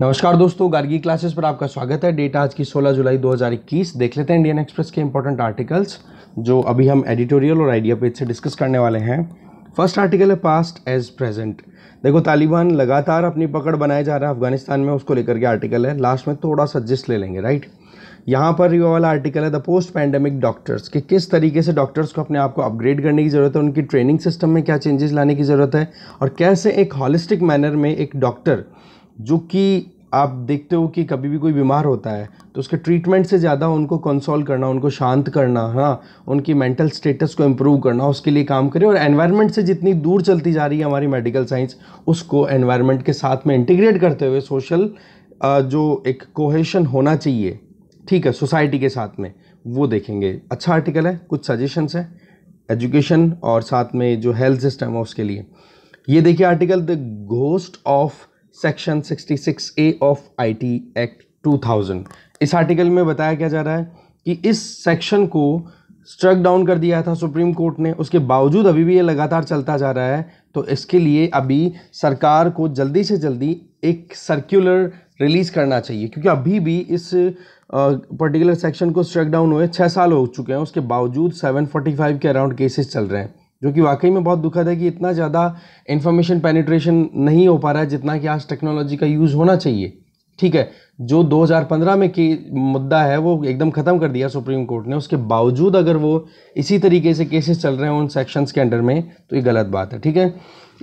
नमस्कार दोस्तों गार्गी क्लासेस पर आपका स्वागत है डेट आज की 16 जुलाई 2021 देख लेते हैं इंडियन एक्सप्रेस के इंपॉर्टेंट आर्टिकल्स जो अभी हम एडिटोरियल और आइडिया पेज से डिस्कस करने वाले हैं फर्स्ट आर्टिकल है पास्ट एज प्रेजेंट देखो तालिबान लगातार अपनी पकड़ बनाए जा रहा है अफगानिस्तान में उसको लेकर के आर्टिकल है लास्ट में थोड़ा सा जिस्ट ले लेंगे राइट यहाँ पर ये वाला आर्टिकल है द पोस्ट पैंडेमिक डॉक्टर्स कि किस तरीके से डॉक्टर्स को अपने आप को अपग्रेड करने की ज़रूरत है उनकी ट्रेनिंग सिस्टम में क्या चेंजेस लाने की ज़रूरत है और कैसे एक हॉलिस्टिक मैनर में एक डॉक्टर जो कि आप देखते हो कि कभी भी कोई बीमार होता है तो उसके ट्रीटमेंट से ज़्यादा उनको कंसोल करना उनको शांत करना हाँ उनकी मेंटल स्टेटस को इम्प्रूव करना उसके लिए काम करें और एनवायरनमेंट से जितनी दूर चलती जा रही है हमारी मेडिकल साइंस उसको एनवायरनमेंट के साथ में इंटीग्रेट करते हुए सोशल जो एक कोहेशन होना चाहिए ठीक है सोसाइटी के साथ में वो देखेंगे अच्छा आर्टिकल है कुछ सजेशंस हैं एजुकेशन और साथ में जो हेल्थ सिस्टम है उसके लिए ये देखिए article the ghost of section 66 A of IT act 2000 इस आर्टिकल में बताया क्या जा रहा है कि इस सेक्शन को स्ट्रक डाउन कर दिया था सुप्रीम कोर्ट ने उसके बावजूद अभी भी ये लगातार चलता जा रहा है तो इसके लिए अभी सरकार को जल्दी से जल्दी एक सर्कुलर रिलीज़ करना चाहिए क्योंकि अभी भी इस पर्टिकुलर सेक्शन को स्ट्रक डाउन हुए छः साल हो चुके हैं उसके बावजूद 745 के अराउंड केसेस चल रहे हैं जो कि वाकई में बहुत दुखद है कि इतना ज़्यादा इन्फॉर्मेशन पेनिट्रेशन नहीं हो पा रहा है जितना कि आज टेक्नोलॉजी का यूज़ होना चाहिए ठीक है जो 2015 में की मुद्दा है वो एकदम ख़त्म कर दिया सुप्रीम कोर्ट ने उसके बावजूद अगर वो इसी तरीके से केसेस चल रहे हैं उन सेक्शंस के अंडर में तो ये गलत बात है ठीक है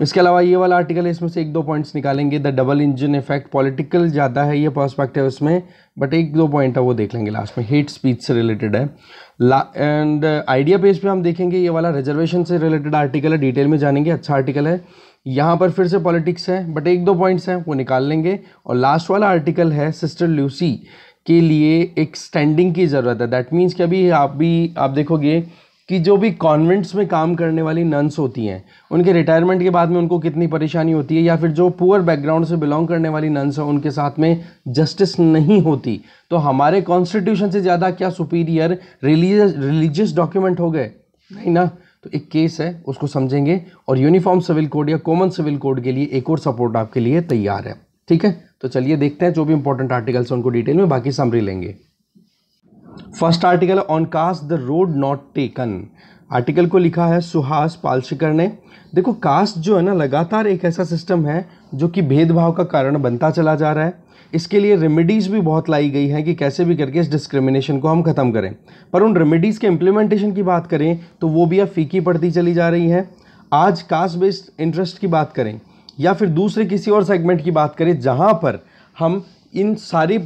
इसके अलावा ये वाला आर्टिकल है इसमें से एक दो पॉइंट्स निकालेंगे the double engine effect political ज़्यादा है ये पर्सपेक्टिव इसमें बट एक दो पॉइंट है वो देख लेंगे लास्ट में हेट स्पीच से रिलेटेड है एंड आइडिया पेज पे हम देखेंगे ये वाला रिजर्वेशन से रिलेटेड आर्टिकल है डिटेल में जानेंगे अच्छा आर्टिकल है यहाँ पर फिर से पॉलिटिक्स है बट एक दो पॉइंट्स हैं वो निकाल लेंगे और लास्ट वाला आर्टिकल है सिस्टर ल्यूसी के लिए एक स्टैंडिंग की ज़रूरत है दैट मीन्स कि अभी आप भी आप देखोगे कि जो भी कॉन्वेंट्स में काम करने वाली नन्स होती हैं उनके रिटायरमेंट के बाद में उनको कितनी परेशानी होती है या फिर जो पुअर बैकग्राउंड से बिलोंग करने वाली नन्स हैं उनके साथ में जस्टिस नहीं होती तो हमारे कॉन्स्टिट्यूशन से ज़्यादा क्या सुपीरियर रिलीजियस रिलीजियस डॉक्यूमेंट हो गए नहीं ना तो एक केस है उसको समझेंगे और यूनिफॉर्म सिविल कोड या कॉमन सिविल कोड के लिए एक और सपोर्ट आपके लिए तैयार है ठीक है तो चलिए देखते हैं जो भी इंपॉर्टेंट आर्टिकल्स हैं उनको डिटेल में बाकी समरी लेंगे first article on caste the road not taken article को लिखा है सुहास पालशिकर ने देखो कास्ट जो है ना लगातार एक ऐसा सिस्टम है जो कि भेदभाव का कारण बनता चला जा रहा है इसके लिए रेमेडीज़ भी बहुत लाई गई हैं कि कैसे भी करके इस डिस्क्रिमिनेशन को हम ख़त्म करें पर उन रेमेडीज़ के इम्प्लीमेंटेशन की बात करें तो वो भी अब फीकी पड़ती चली जा रही है आज कास्ट बेस्ड इंटरेस्ट की बात करें या फिर दूसरे किसी और सेगमेंट की बात करें जहाँ पर हम इन सारी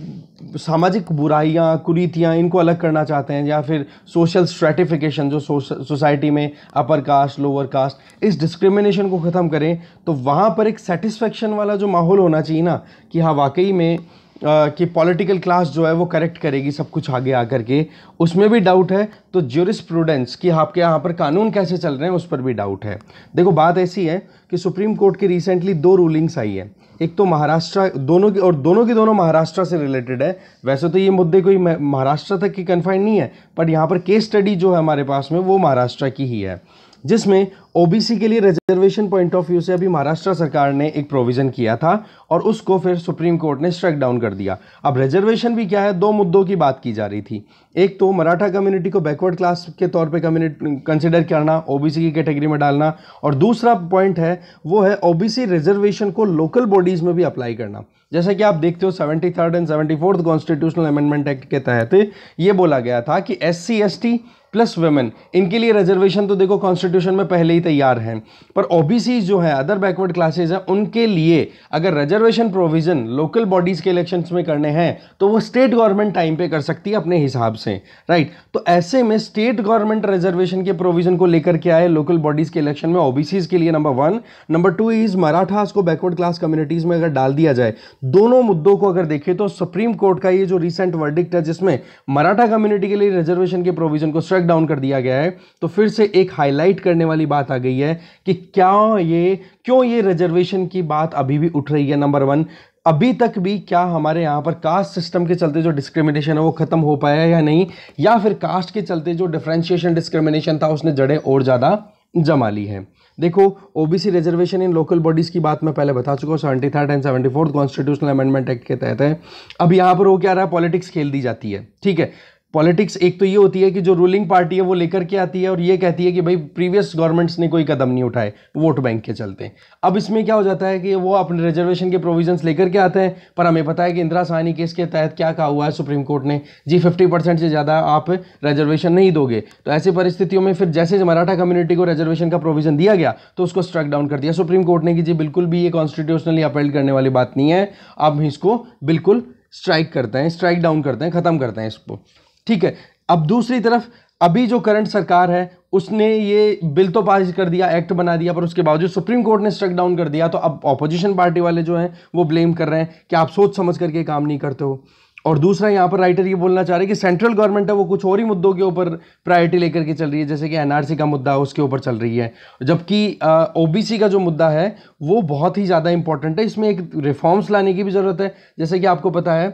सामाजिक बुराइयाँ कुरीतियाँ इनको अलग करना चाहते हैं या फिर सोशल स्ट्रेटिफिकेशन जो सोसाइटी में अपर कास्ट लोअर कास्ट इस डिस्क्रिमिनेशन को ख़त्म करें तो वहाँ पर एक सेटिस्फेक्शन वाला जो माहौल होना चाहिए ना कि हाँ वाकई में कि पॉलिटिकल क्लास जो है वो करेक्ट करेगी सब कुछ आगे आकर के उसमें भी डाउट है तो ज्यूरिस प्रूडेंस कि आपके यहाँ पर कानून कैसे चल रहे हैं उस पर भी डाउट है देखो बात ऐसी है कि सुप्रीम कोर्ट की रिसेंटली दो रूलिंग्स आई है एक तो महाराष्ट्र दोनों की और दोनों की दोनों महाराष्ट्र से रिलेटेड है वैसे तो ये मुद्दे कोई महाराष्ट्र तक की कन्फाइंड नहीं है बट यहाँ पर केस स्टडी जो है हमारे पास में वो महाराष्ट्र की ही है जिसमें ओबीसी के लिए रिजर्वेशन पॉइंट ऑफ व्यू से अभी महाराष्ट्र सरकार ने एक प्रोविज़न किया था और उसको फिर सुप्रीम कोर्ट ने स्ट्राइक डाउन कर दिया अब रिजर्वेशन भी क्या है दो मुद्दों की बात की जा रही थी एक तो मराठा कम्युनिटी को बैकवर्ड क्लास के तौर पे कंसिडर करना ओबीसी की कैटेगरी में डालना और दूसरा पॉइंट है वो है ओ रिजर्वेशन को लोकल बॉडीज़ में भी अप्लाई करना जैसा कि आप देखते हो seventy third and seventy fourth constitutional amendment act के तहत ये बोला गया था कि एस सी प्लस वेमेन इनके लिए रिजर्वेशन तो देखो कॉन्स्टिट्यूशन में पहले ही तैयार है पर ओबीसी जो है अदर बैकवर्ड क्लासेज हैं उनके लिए अगर रिजर्वेशन प्रोविजन लोकल बॉडीज़ के इलेक्शन में करने हैं तो वो स्टेट गवर्नमेंट टाइम पे कर सकती है अपने हिसाब से राइट तो ऐसे में स्टेट गवर्नमेंट रिजर्वेशन के प्रोविजन को लेकर के आए लोकल बॉडीज़ के इलेक्शन में ओबीसीज के लिए number one number two is Marathas को बैकवर्ड क्लास कम्युनिटीज़ में अगर डाल दिया जाए दोनों मुद्दों को अगर देखें तो सुप्रीम कोर्ट का ये जो रिसेंट वर्डिक्ट है जिसमें मराठा कम्युनिटी के लिए रिजर्वेशन के प्रोविजन को स्ट्रक डाउन कर दिया गया है तो फिर से एक हाईलाइट करने वाली बात आ गई है कि क्या ये क्यों ये रिजर्वेशन की बात अभी भी उठ रही है नंबर वन अभी तक भी क्या हमारे यहाँ पर कास्ट सिस्टम के चलते जो डिस्क्रिमिनेशन है वो खत्म हो पाया या नहीं या फिर कास्ट के चलते जो डिफ्रेंशिएशन डिस्क्रिमिनेशन था उसने जड़ें और ज़्यादा जमा ली है देखो OBC reservation in local bodies की बात मैं पहले बता चुका हूँ seventy third and seventy fourth constitutional amendment act के तहत है अब यहाँ पर वो क्या रहा है पॉलिटिक्स खेल दी जाती है ठीक है पॉलिटिक्स एक तो ये होती है कि जो रूलिंग पार्टी है वो लेकर के आती है और ये कहती है कि भाई प्रीवियस गवर्नमेंट्स ने कोई कदम नहीं उठाए वोट बैंक के चलते अब इसमें क्या हो जाता है कि वो अपने रिजर्वेशन के प्रोविजंस लेकर के आते हैं पर हमें पता है कि इंदिरा सहनी केस के तहत क्या कहा हुआ है सुप्रीम कोर्ट ने जी फिफ्टी परसेंट से ज़्यादा आप रिजर्वेशन नहीं दोगे तो ऐसी परिस्थितियों में फिर जैसे मराठा कम्युनिटी को रिजर्वेशन का प्रोविजन दिया गया तो उसको स्ट्रक डाउन कर दिया सुप्रीम कोर्ट ने कि जी बिल्कुल भी ये कॉन्स्टिट्यूशनली अपेल्ड करने वाली बात नहीं है अब इसको बिल्कुल स्ट्राइक करते हैं स्ट्राइक डाउन करते हैं ख़त्म करते हैं इसको ठीक है अब दूसरी तरफ अभी जो करंट सरकार है उसने ये बिल तो पास कर दिया एक्ट बना दिया पर उसके बावजूद सुप्रीम कोर्ट ने स्ट्रक डाउन कर दिया तो अब ऑपोजिशन पार्टी वाले जो हैं वो ब्लेम कर रहे हैं कि आप सोच समझ करके काम नहीं करते हो और दूसरा यहाँ पर राइटर ये बोलना चाह रहे हैं कि सेंट्रल गवर्नमेंट है वो कुछ और ही मुद्दों के ऊपर प्रायोरिटी लेकर के चल रही है जैसे कि एनआरसी का मुद्दा उसके ऊपर चल रही है जबकि ओबीसी का जो मुद्दा है वो बहुत ही ज़्यादा इंपॉर्टेंट है इसमें एक रिफॉर्म्स लाने की भी ज़रूरत है जैसे कि आपको पता है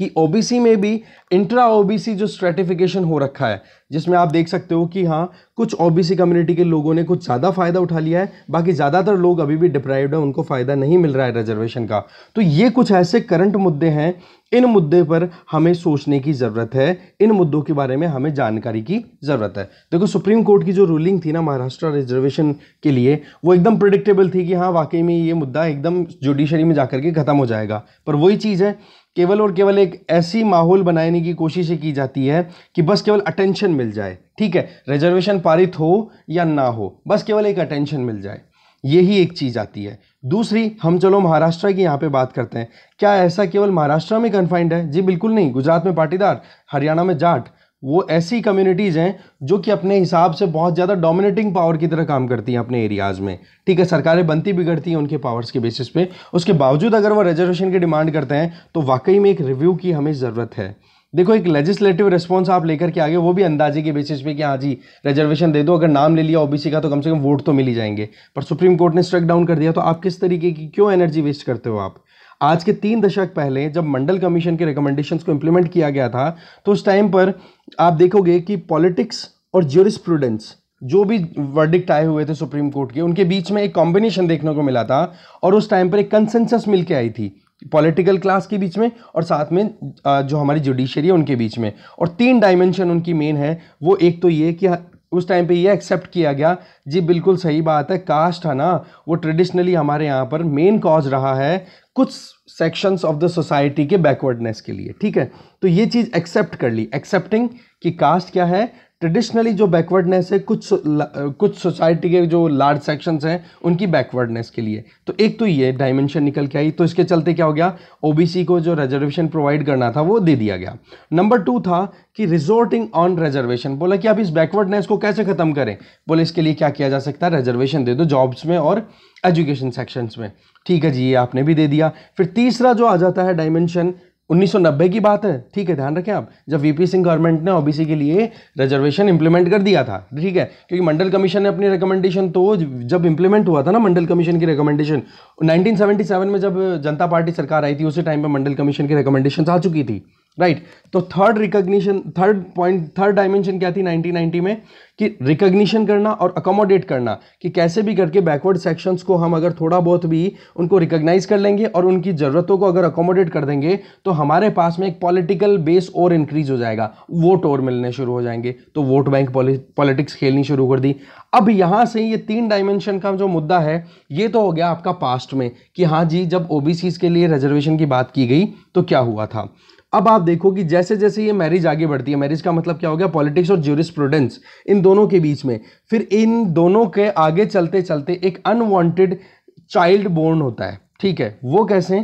कि ओबीसी में भी इंट्रा ओबीसी जो स्ट्रेटिफिकेशन हो रखा है जिसमें आप देख सकते हो कि हाँ कुछ ओबीसी कम्युनिटी के लोगों ने कुछ ज़्यादा फ़ायदा उठा लिया है बाकी ज़्यादातर लोग अभी भी डिप्राइव्ड है उनको फ़ायदा नहीं मिल रहा है रिजर्वेशन का तो ये कुछ ऐसे करंट मुद्दे हैं इन मुद्दे पर हमें सोचने की ज़रूरत है इन मुद्दों के बारे में हमें जानकारी की ज़रूरत है देखो सुप्रीम कोर्ट की जो रूलिंग थी ना महाराष्ट्र रिजर्वेशन के लिए वो एकदम प्रडिक्टेबल थी कि हाँ वाकई में ये मुद्दा एकदम जुडिशरी में जाकर के ख़त्म हो जाएगा पर वही चीज़ है केवल और केवल एक ऐसी माहौल बनाने की कोशिशें की जाती है कि बस केवल अटेंशन मिल जाए ठीक है रिजर्वेशन पारित हो या ना हो बस केवल एक अटेंशन मिल जाए यही एक चीज़ आती है दूसरी हम चलो महाराष्ट्र की यहाँ पे बात करते हैं क्या ऐसा केवल महाराष्ट्र में कन्फाइंड है जी बिल्कुल नहीं गुजरात में पाटीदार हरियाणा में जाट वो ऐसी कम्युनिटीज़ हैं जो कि अपने हिसाब से बहुत ज़्यादा डोमिनेटिंग पावर की तरह काम करती हैं अपने एरियाज़ में ठीक है सरकारें बनती बिगड़ती हैं उनके पावर्स के बेसिस पे उसके बावजूद अगर वो रिजर्वेशन की डिमांड करते हैं तो वाकई में एक रिव्यू की हमें ज़रूरत है देखो एक लेजिस्लेटिव रिस्पॉन्स आप लेकर के आगे वो भी अंदाजे के बेसिस पे कि हाँ जी रिजर्वेशन दे दो अगर नाम ले लिया ओबीसी का तो कम से कम वोट तो मिल ही जाएंगे पर सुप्रीम कोर्ट ने स्ट्रक डाउन कर दिया तो आप किस तरीके की क्यों एनर्जी वेस्ट करते हो आप आज के तीन दशक पहले जब मंडल कमीशन के रिकमेंडेशंस को इम्प्लीमेंट किया गया था तो उस टाइम पर आप देखोगे कि पॉलिटिक्स और ज्यूरिस्प्रूडेंस जो भी वर्डिक्ट आए हुए थे सुप्रीम कोर्ट के उनके बीच में एक कॉम्बिनेशन देखने को मिला था और उस टाइम पर एक कंसेंसस मिल के आई थी पॉलिटिकल क्लास के बीच में और साथ में जो हमारी जुडिशरी है उनके बीच में और तीन डायमेंशन उनकी मेन है वो एक तो ये कि उस टाइम पे ये एक्सेप्ट किया गया जी बिल्कुल सही बात है कास्ट है ना वो ट्रेडिशनली हमारे यहाँ पर मेन कॉज रहा है कुछ सेक्शंस ऑफ द सोसाइटी के बैकवर्डनेस के लिए ठीक है तो ये चीज़ एक्सेप्ट कर ली एक्सेप्टिंग कि कास्ट क्या है ट्रेडिशनली जो बैकवर्डनेस है कुछ कुछ सोसाइटी के जो लार्ज सेक्शंस हैं उनकी बैकवर्डनेस के लिए तो एक तो ये डायमेंशन निकल के आई तो इसके चलते क्या हो गया ओबीसी को जो रिजर्वेशन प्रोवाइड करना था वो दे दिया गया नंबर टू था कि रिजोर्टिंग ऑन रिजर्वेशन बोला कि आप इस बैकवर्डनेस को कैसे ख़त्म करें बोले इसके लिए क्या किया जा सकता है रिजर्वेशन दे दो जॉब्स में और एजुकेशन सेक्शंस में ठीक है जी ये आपने भी दे दिया फिर तीसरा जो आ जाता है डायमेंशन 1990 की बात है ठीक है ध्यान रखें आप जब वीपी सिंह गवर्नमेंट ने ओबीसी के लिए रिजर्वेशन इंप्लीमेंट कर दिया था ठीक है क्योंकि मंडल कमीशन ने अपनी रिकमेंडेशन तो जब इंप्लीमेंट हुआ था ना मंडल कमीशन की रिकमेंडेशन 1977 में जब जनता पार्टी सरकार आई थी उसी टाइम पे मंडल कमीशन की रिकमेंडेशन आ चुकी थी राइट right. तो third recognition third point third dimension क्या थी 1990 में कि रिकॉग्निशन करना और अकोमोडेट करना कि कैसे भी करके बैकवर्ड सेक्शंस को हम अगर थोड़ा बहुत भी उनको रिकॉग्नाइज कर लेंगे और उनकी ज़रूरतों को अगर अकोमोडेट कर देंगे तो हमारे पास में एक पॉलिटिकल बेस और इंक्रीज हो जाएगा वोट और मिलने शुरू हो जाएंगे तो वोट बैंक पॉलिटिक्स खेलनी शुरू कर दी अब यहाँ से ये तीन डायमेंशन का जो मुद्दा है ये तो हो गया आपका पास्ट में कि हाँ जी जब ओ के लिए रिजर्वेशन की बात की गई तो क्या हुआ था अब आप देखो कि जैसे जैसे ये मैरिज आगे बढ़ती है मैरिज का मतलब क्या हो गया पॉलिटिक्स और ज्यूरिस्प्रूडेंस इन दोनों के बीच में फिर इन दोनों के आगे चलते चलते एक अनवांटेड चाइल्ड बोर्न होता है ठीक है वो कैसे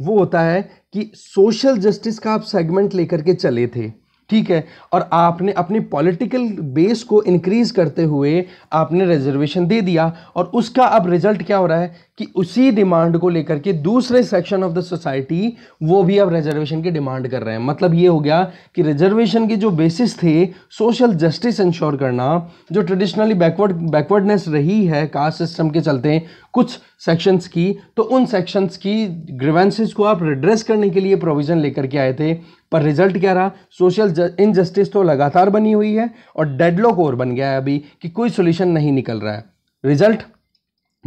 वो होता है कि सोशल जस्टिस का आप सेगमेंट लेकर के चले थे ठीक है और आपने अपने पॉलिटिकल बेस को इंक्रीज करते हुए आपने रिजर्वेशन दे दिया और उसका अब रिजल्ट क्या हो रहा है कि उसी डिमांड को लेकर के दूसरे सेक्शन ऑफ द सोसाइटी वो भी अब रिजर्वेशन की डिमांड कर रहे हैं मतलब ये हो गया कि रिजर्वेशन के जो बेसिस थे सोशल जस्टिस इंश्योर करना जो ट्रेडिशनली बैकवर्ड बैकवर्डनेस रही है कास्ट सिस्टम के चलते कुछ सेक्शंस की तो उन सेक्शंस की ग्रीवेंसेज को आप रिड्रेस करने के लिए प्रोविज़न लेकर के आए थे पर रिजल्ट क्या रहा सोशल इनजस्टिस तो लगातार बनी हुई है और डेडलॉक और बन गया है अभी कि कोई सोल्यूशन नहीं निकल रहा है रिजल्ट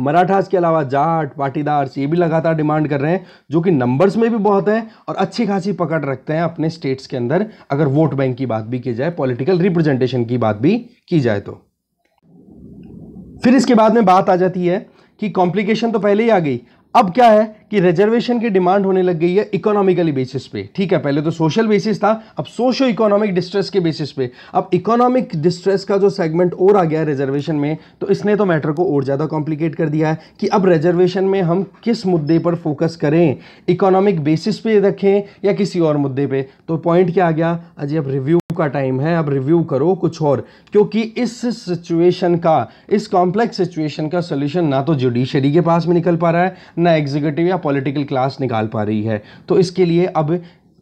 मराठास के अलावा जाट पाटीदार ये भी लगातार डिमांड कर रहे हैं जो कि नंबर्स में भी बहुत हैं और अच्छी खासी पकड़ रखते हैं अपने स्टेट्स के अंदर अगर वोट बैंक की बात भी की जाए पॉलिटिकल रिप्रेजेंटेशन की बात भी की जाए तो फिर इसके बाद में बात आ जाती है कि कॉम्प्लिकेशन तो पहले ही आ गई अब क्या है कि रिजर्वेशन की डिमांड होने लग गई है इकोनॉमिकली बेसिस पे ठीक है पहले तो सोशल बेसिस था अब सोशो इकोनॉमिक डिस्ट्रेस के बेसिस पे अब इकोनॉमिक डिस्ट्रेस का जो सेगमेंट और आ गया है रिजर्वेशन में तो इसने तो मैटर को और ज़्यादा कॉम्प्लिकेट कर दिया है कि अब रिजर्वेशन में हम किस मुद्दे पर फोकस करें इकोनॉमिक बेसिस पे रखें या किसी और मुद्दे पर तो पॉइंट क्या आ गया अजय अब रिव्यू का टाइम है अब रिव्यू करो कुछ और क्योंकि इस सिचुएशन का इस कॉम्प्लेक्स सिचुएशन का सोल्यूशन ना तो जुडिशरी के पास में निकल पा रहा है ना एग्जीक्यूटिव या पॉलिटिकल क्लास निकाल पा रही है तो इसके लिए अब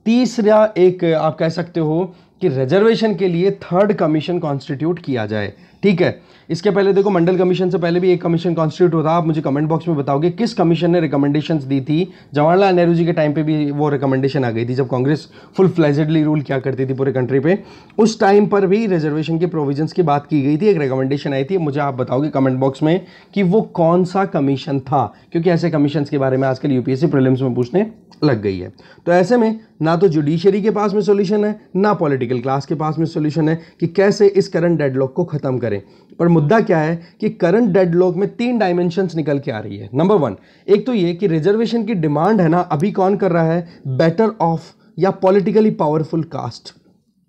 तीसरा एक आप कह सकते हो कि रिजर्वेशन के लिए थर्ड कमीशन कॉन्स्टिट्यूट किया जाए ठीक है इसके पहले देखो मंडल कमीशन से पहले भी एक कमीशन कॉन्स्टिट्यूट होता आप मुझे कमेंट बॉक्स में बताओगे किस कमीशन ने रिकमेंडेशन दी थी जवाहरलाल नेहरू जी के टाइम पे भी वो रिकमेंडेशन आ गई थी जब कांग्रेस फुल फ्लेजेडली रूल क्या करती थी पूरे कंट्री पे उस टाइम पर भी रिजर्वेशन के प्रोविजन की बात की गई थी एक रिकमेंडेशन आई थी मुझे आप बताओगे कमेंट बॉक्स में कि वो कौन सा कमीशन था क्योंकि ऐसे कमीशन के बारे में आजकल यूपीएससी प्रॉब्लम्स में पूछने लग गई है तो ऐसे में ना तो जुडिशियरी के पास में सोल्यूशन है ना पॉलिटिकल क्लास के पास में सोल्यूशन है कि कैसे इस करंट डेडलॉक को खत्म करें करें पर मुद्दा क्या है कि करंट डेड लॉक में तीन डायमेंशंस निकल के आ रही है नंबर वन एक तो ये कि रिजर्वेशन की डिमांड है ना अभी कौन कर रहा है बेटर ऑफ या पॉलिटिकली पावरफुल कास्ट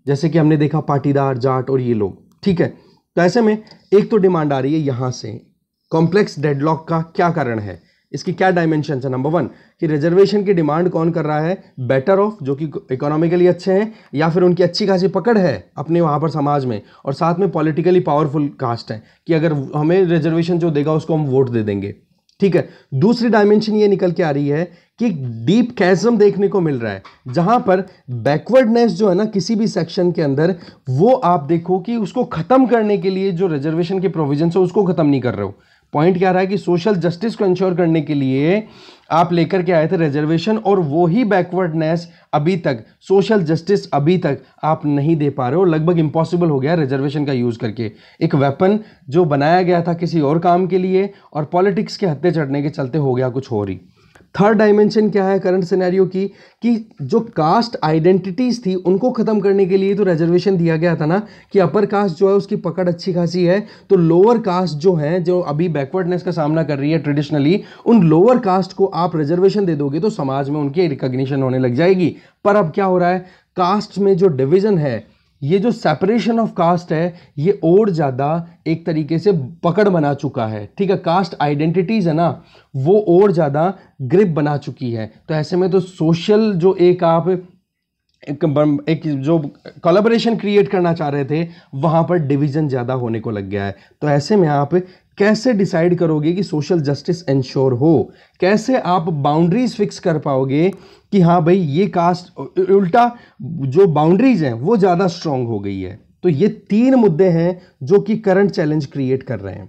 जैसे कि हमने देखा पाटीदार जाट और ये लोग ठीक है तो ऐसे में एक तो डिमांड आ रही है यहाँ से कॉम्प्लेक्स डेडलॉक का क्या कारण है इसकी क्या डायमेंशन है नंबर वन कि रिजर्वेशन की डिमांड कौन कर रहा है बेटर ऑफ जो कि इकोनॉमिकली अच्छे हैं या फिर उनकी अच्छी खासी पकड़ है अपने वहाँ पर समाज में और साथ में पॉलिटिकली पावरफुल कास्ट है कि अगर हमें रिजर्वेशन जो देगा उसको हम वोट दे देंगे ठीक है दूसरी डायमेंशन ये निकल के आ रही है कि डीप कैजम देखने को मिल रहा है जहां पर बैकवर्डनेस जो है ना किसी भी सेक्शन के अंदर वो आप देखो कि उसको खत्म करने के लिए जो रिजर्वेशन के प्रोविजन है उसको खत्म नहीं कर रहे हो पॉइंट क्या रहा है कि सोशल जस्टिस को इंश्योर करने के लिए आप लेकर के आए थे रिजर्वेशन और वो ही बैकवर्डनेस अभी तक सोशल जस्टिस अभी तक आप नहीं दे पा रहे हो लगभग इम्पॉसिबल हो गया रिजर्वेशन का यूज़ करके एक वेपन जो बनाया गया था किसी और काम के लिए और पॉलिटिक्स के हत्ते चढ़ने के चलते हो गया कुछ हो रही थर्ड डायमेंशन क्या है करंट सिनेरियो की कि जो कास्ट आइडेंटिटीज़ थी उनको ख़त्म करने के लिए तो रिजर्वेशन दिया गया था ना कि अपर कास्ट जो है उसकी पकड़ अच्छी खासी है तो लोअर कास्ट जो है जो अभी बैकवर्डनेस का सामना कर रही है ट्रेडिशनली उन लोअर कास्ट को आप रिजर्वेशन दे दोगे तो समाज में उनकी रिकग्निशन होने लग जाएगी पर अब क्या हो रहा है कास्ट में जो डिविज़न है ये जो सेपरेशन ऑफ कास्ट है ये और ज़्यादा एक तरीके से पकड़ बना चुका है ठीक है कास्ट आइडेंटिटीज़ है ना वो और ज़्यादा ग्रिप बना चुकी है तो ऐसे में तो सोशल जो एक आप एक, एक जो कोलाबोरेशन क्रिएट करना चाह रहे थे वहाँ पर डिवीज़न ज़्यादा होने को लग गया है तो ऐसे में आप कैसे डिसाइड करोगे कि सोशल जस्टिस इंश्योर हो कैसे आप बाउंड्रीज फिक्स कर पाओगे कि हाँ भाई ये कास्ट उल्टा जो बाउंड्रीज हैं वो ज़्यादा स्ट्रांग हो गई है तो ये तीन मुद्दे हैं जो कि करंट चैलेंज क्रिएट कर रहे हैं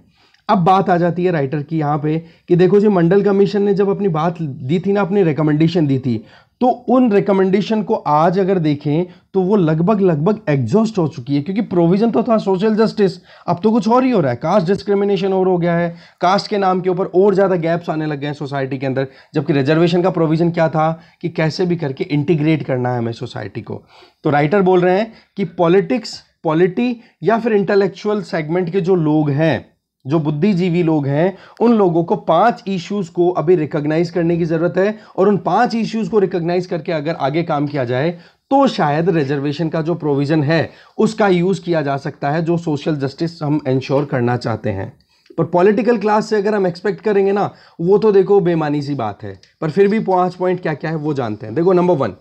अब बात आ जाती है राइटर की यहाँ पे कि देखो जी मंडल कमीशन ने जब अपनी बात दी थी ना अपनी रिकमेंडेशन दी थी तो उन रिकमेंडेशन को आज अगर देखें तो वो लगभग लगभग एग्जॉस्ट हो चुकी है क्योंकि प्रोविजन तो था सोशल जस्टिस अब तो कुछ और ही हो रहा है कास्ट डिस्क्रिमिनेशन और हो गया है कास्ट के नाम के ऊपर और ज़्यादा गैप्स आने लग गए हैं सोसाइटी के अंदर जबकि रिजर्वेशन का प्रोविजन क्या था कि कैसे भी करके इंटीग्रेट करना है हमें सोसाइटी को तो राइटर बोल रहे हैं कि पॉलिटिक्स पॉलिटी या फिर इंटेलेक्चुअल सेगमेंट के जो लोग हैं जो बुद्धिजीवी लोग हैं उन लोगों को पांच इश्यूज को अभी रिकॉग्नाइज करने की ज़रूरत है और उन पांच इश्यूज को रिकॉग्नाइज करके अगर आगे काम किया जाए तो शायद रिजर्वेशन का जो प्रोविज़न है उसका यूज़ किया जा सकता है जो सोशल जस्टिस हम इंश्योर करना चाहते हैं पर पॉलिटिकल क्लास से अगर हम एक्सपेक्ट करेंगे ना वो तो देखो बेमानी सी बात है पर फिर भी पांच पॉइंट क्या क्या है वो जानते हैं देखो number one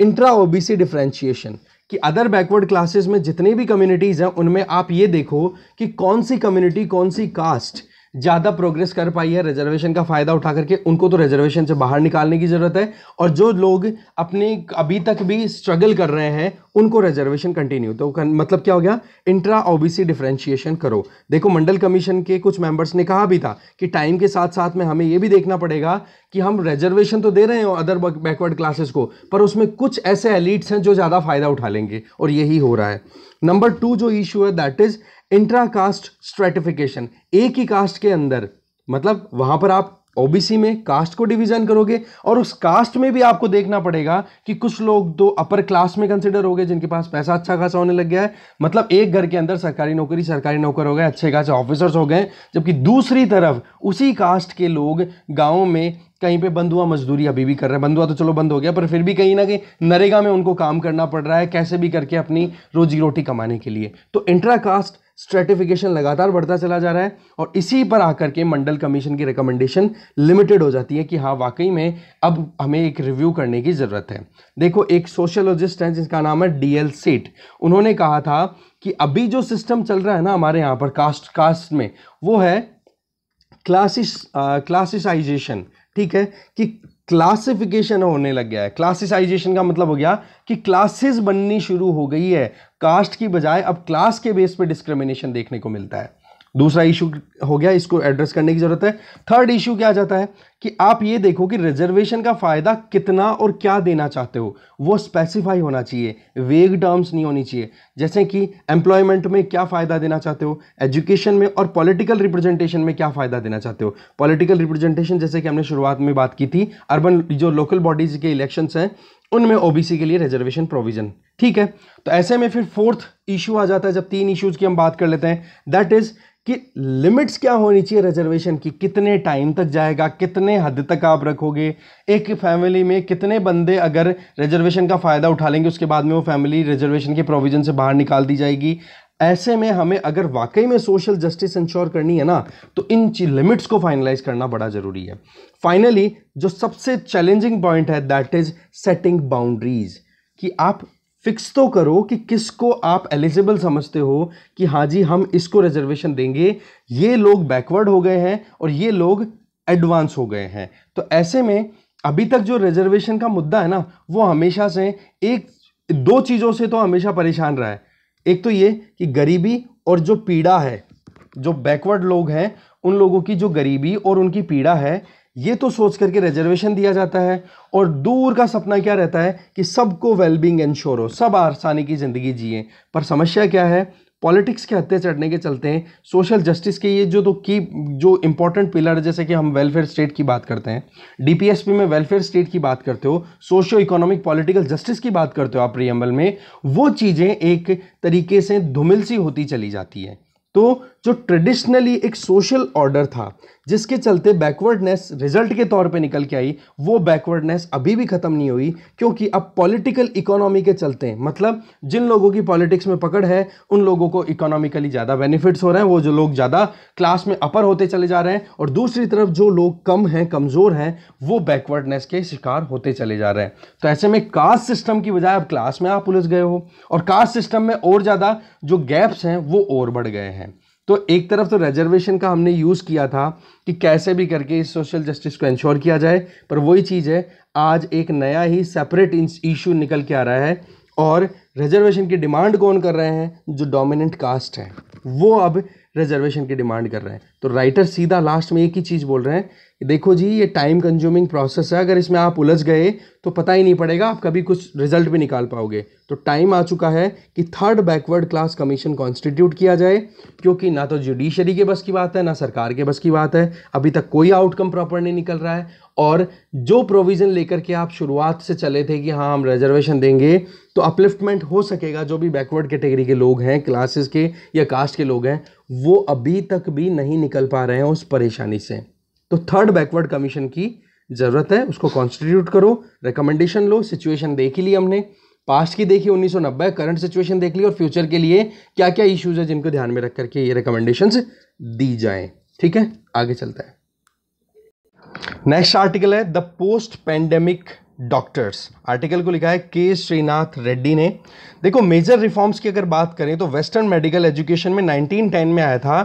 intra OBC differentiation कि अदर बैकवर्ड क्लासेस में जितनी भी कम्युनिटीज़ हैं उनमें आप ये देखो कि कौन सी कम्युनिटी कौन सी कास्ट ज़्यादा प्रोग्रेस कर पाई है रिजर्वेशन का फ़ायदा उठा करके उनको तो रिजर्वेशन से बाहर निकालने की ज़रूरत है और जो लोग अपने अभी तक भी स्ट्रगल कर रहे हैं उनको रिजर्वेशन कंटिन्यू तो मतलब क्या हो गया इंट्रा ओबीसी डिफ्रेंशिएशन करो देखो मंडल कमीशन के कुछ मेंबर्स ने कहा भी था कि टाइम के साथ साथ में हमें ये भी देखना पड़ेगा कि हम रिजर्वेशन तो दे रहे हैं अदर बैकवर्ड क्लासेस को पर उसमें कुछ ऐसे एलिट्स हैं जो ज़्यादा फ़ायदा उठा लेंगे और यही हो रहा है नंबर टू जो इशू है that is intra caste stratification एक ही कास्ट के अंदर मतलब वहां पर आप ओबीसी में कास्ट को डिवीजन करोगे और उस कास्ट में भी आपको देखना पड़ेगा कि कुछ लोग तो अपर क्लास में कंसिडर हो गए जिनके पास पैसा अच्छा खासा होने लग गया है मतलब एक घर के अंदर सरकारी नौकरी सरकारी नौकर हो गए अच्छे खासे ऑफिसर्स हो गए जबकि दूसरी तरफ उसी कास्ट के लोग गाँव में कहीं पे बंधुआ मजदूरी अभी भी कर रहे हैं बंधुआ तो चलो बंद हो गया पर फिर भी कहीं ना कहीं नरेगा में उनको काम करना पड़ रहा है कैसे भी करके अपनी रोजी रोटी कमाने के लिए तो इंट्रा कास्ट स्ट्रेटिफिकेशन लगातार बढ़ता चला जा रहा है और इसी पर आकर के मंडल कमीशन की रिकमेंडेशन लिमिटेड हो जाती है कि हाँ वाकई में अब हमें एक रिव्यू करने की ज़रूरत है देखो एक सोशलॉजिस्ट हैं जिसका नाम है डी एल सेठ उन्होंने कहा था कि अभी जो सिस्टम चल रहा है ना हमारे यहाँ पर कास्ट कास्ट में वो है क्लासिस क्लासिसाइजेशन ठीक है कि क्लासिफिकेशन होने लग गया है क्लासिसाइजेशन का मतलब हो गया कि क्लासेस बननी शुरू हो गई है कास्ट की बजाय अब क्लास के बेस पे डिस्क्रिमिनेशन देखने को मिलता है दूसरा इशू हो गया इसको एड्रेस करने की ज़रूरत है थर्ड इशू क्या आ जाता है कि आप ये देखो कि रिजर्वेशन का फ़ायदा कितना और क्या देना चाहते हो वो स्पेसिफाई होना चाहिए वेग टर्म्स नहीं होनी चाहिए जैसे कि एम्प्लॉयमेंट में क्या फ़ायदा देना चाहते हो एजुकेशन में और पॉलिटिकल रिप्रेजेंटेशन में क्या फ़ायदा देना चाहते हो पॉलिटिकल रिप्रेजेंटेशन जैसे कि हमने शुरुआत में बात की थी अर्बन जो लोकल बॉडीज़ के इलेक्शंस हैं उनमें ओबीसी के लिए रिजर्वेशन प्रोविजन ठीक है तो ऐसे में फिर फोर्थ इशू आ जाता है जब तीन इश्यूज की हम बात कर लेते हैं दैट इज कि लिमिट्स क्या होनी चाहिए रिजर्वेशन की कितने टाइम तक जाएगा कितने हद तक आप रखोगे एक फैमिली में कितने बंदे अगर रिजर्वेशन का फ़ायदा उठा लेंगे उसके बाद में वो फैमिली रिजर्वेशन के प्रोविज़न से बाहर निकाल दी जाएगी ऐसे में हमें अगर वाकई में सोशल जस्टिस इंश्योर करनी है ना तो इन लिमिट्स को फाइनलाइज करना बड़ा ज़रूरी है फाइनली जो सबसे चैलेंजिंग पॉइंट है दैट इज़ सेटिंग बाउंड्रीज कि आप फिक्स तो करो कि किसको आप एलिजिबल समझते हो कि हाँ जी हम इसको रिजर्वेशन देंगे ये लोग बैकवर्ड हो गए हैं और ये लोग एडवांस हो गए हैं तो ऐसे में अभी तक जो रिजर्वेशन का मुद्दा है ना वो हमेशा से एक दो चीज़ों से तो हमेशा परेशान रहा है एक तो ये कि गरीबी और जो पीड़ा है जो बैकवर्ड लोग हैं उन लोगों की जो गरीबी और उनकी पीड़ा है ये तो सोच करके रिजर्वेशन दिया जाता है और दूर का सपना क्या रहता है कि सबको वेलबींग इंश्योर हो सब आसानी की ज़िंदगी जिए पर समस्या क्या है पॉलिटिक्स के हत्या चढ़ने के चलते हैं सोशल जस्टिस के ये जो तो की जो इंपॉर्टेंट पिलर जैसे कि हम वेलफेयर स्टेट की बात करते हैं डीपीएसपी में वेलफेयर स्टेट की बात करते हो सोशियो इकोनॉमिक पॉलिटिकल जस्टिस की बात करते हो आप प्रियम्बल में वो चीज़ें एक तरीके से धुमिल सी होती चली जाती है तो जो ट्रेडिशनली एक सोशल ऑर्डर था जिसके चलते बैकवर्डनेस रिजल्ट के तौर पे निकल के आई वो बैकवर्डनेस अभी भी ख़त्म नहीं हुई क्योंकि अब पॉलिटिकल इकोनॉमी के चलते मतलब जिन लोगों की पॉलिटिक्स में पकड़ है उन लोगों को इकोनॉमिकली ज़्यादा बेनिफिट्स हो रहे हैं वो जो लोग ज़्यादा क्लास में अपर होते चले जा रहे हैं और दूसरी तरफ जो लोग कम हैं कमज़ोर हैं वो बैकवर्डनेस के शिकार होते चले जा रहे हैं तो ऐसे में कास्ट सिस्टम की बजाय अब क्लास में आप उलझ गए हो और कास्ट सिस्टम में और ज़्यादा जो गैप्स हैं वो और बढ़ गए हैं तो एक तरफ तो रिजर्वेशन का हमने यूज़ किया था कि कैसे भी करके इस सोशल जस्टिस को इंश्योर किया जाए पर वही चीज़ है आज एक नया ही सेपरेट इशू निकल के आ रहा है और रिजर्वेशन की डिमांड कौन कर रहे हैं जो डोमिनेंट कास्ट है वो अब रिजर्वेशन की डिमांड कर रहे हैं तो राइटर सीधा लास्ट में एक ही चीज़ बोल रहे हैं कि देखो जी ये टाइम कंज्यूमिंग प्रोसेस है अगर इसमें आप उलझ गए तो पता ही नहीं पड़ेगा आप कभी कुछ रिजल्ट भी निकाल पाओगे तो टाइम आ चुका है कि third backward class commission constitute किया जाए क्योंकि ना तो जुडिशरी के बस की बात है ना सरकार के बस की बात है अभी तक कोई आउटकम प्रॉपर नहीं निकल रहा है और जो प्रोविज़न लेकर के आप शुरुआत से चले थे कि हाँ हम रिजर्वेशन देंगे तो अपलिफ्टमेंट हो सकेगा जो भी बैकवर्ड कैटेगरी के लोग हैं क्लासेस के या कास्ट के लोग हैं वो अभी तक भी नहीं निकल पा रहे हैं उस परेशानी से तो थर्ड बैकवर्ड कमीशन की ज़रूरत है उसको कॉन्स्टिट्यूट करो रिकमेंडेशन लो सिचुएशन देख ली हमने पास्ट की देखी 1990 करंट सिचुएशन देख ली और फ्यूचर के लिए क्या क्या इश्यूज है जिनको ध्यान में रख करके ये रिकमेंडेशंस दी जाएँ ठीक है आगे चलता है नेक्स्ट आर्टिकल है the post pandemic doctors article को लिखा है के श्रीनाथ रेड्डी ने देखो मेजर रिफॉर्म्स की अगर बात करें तो वेस्टर्न मेडिकल एजुकेशन में 1910 में आया था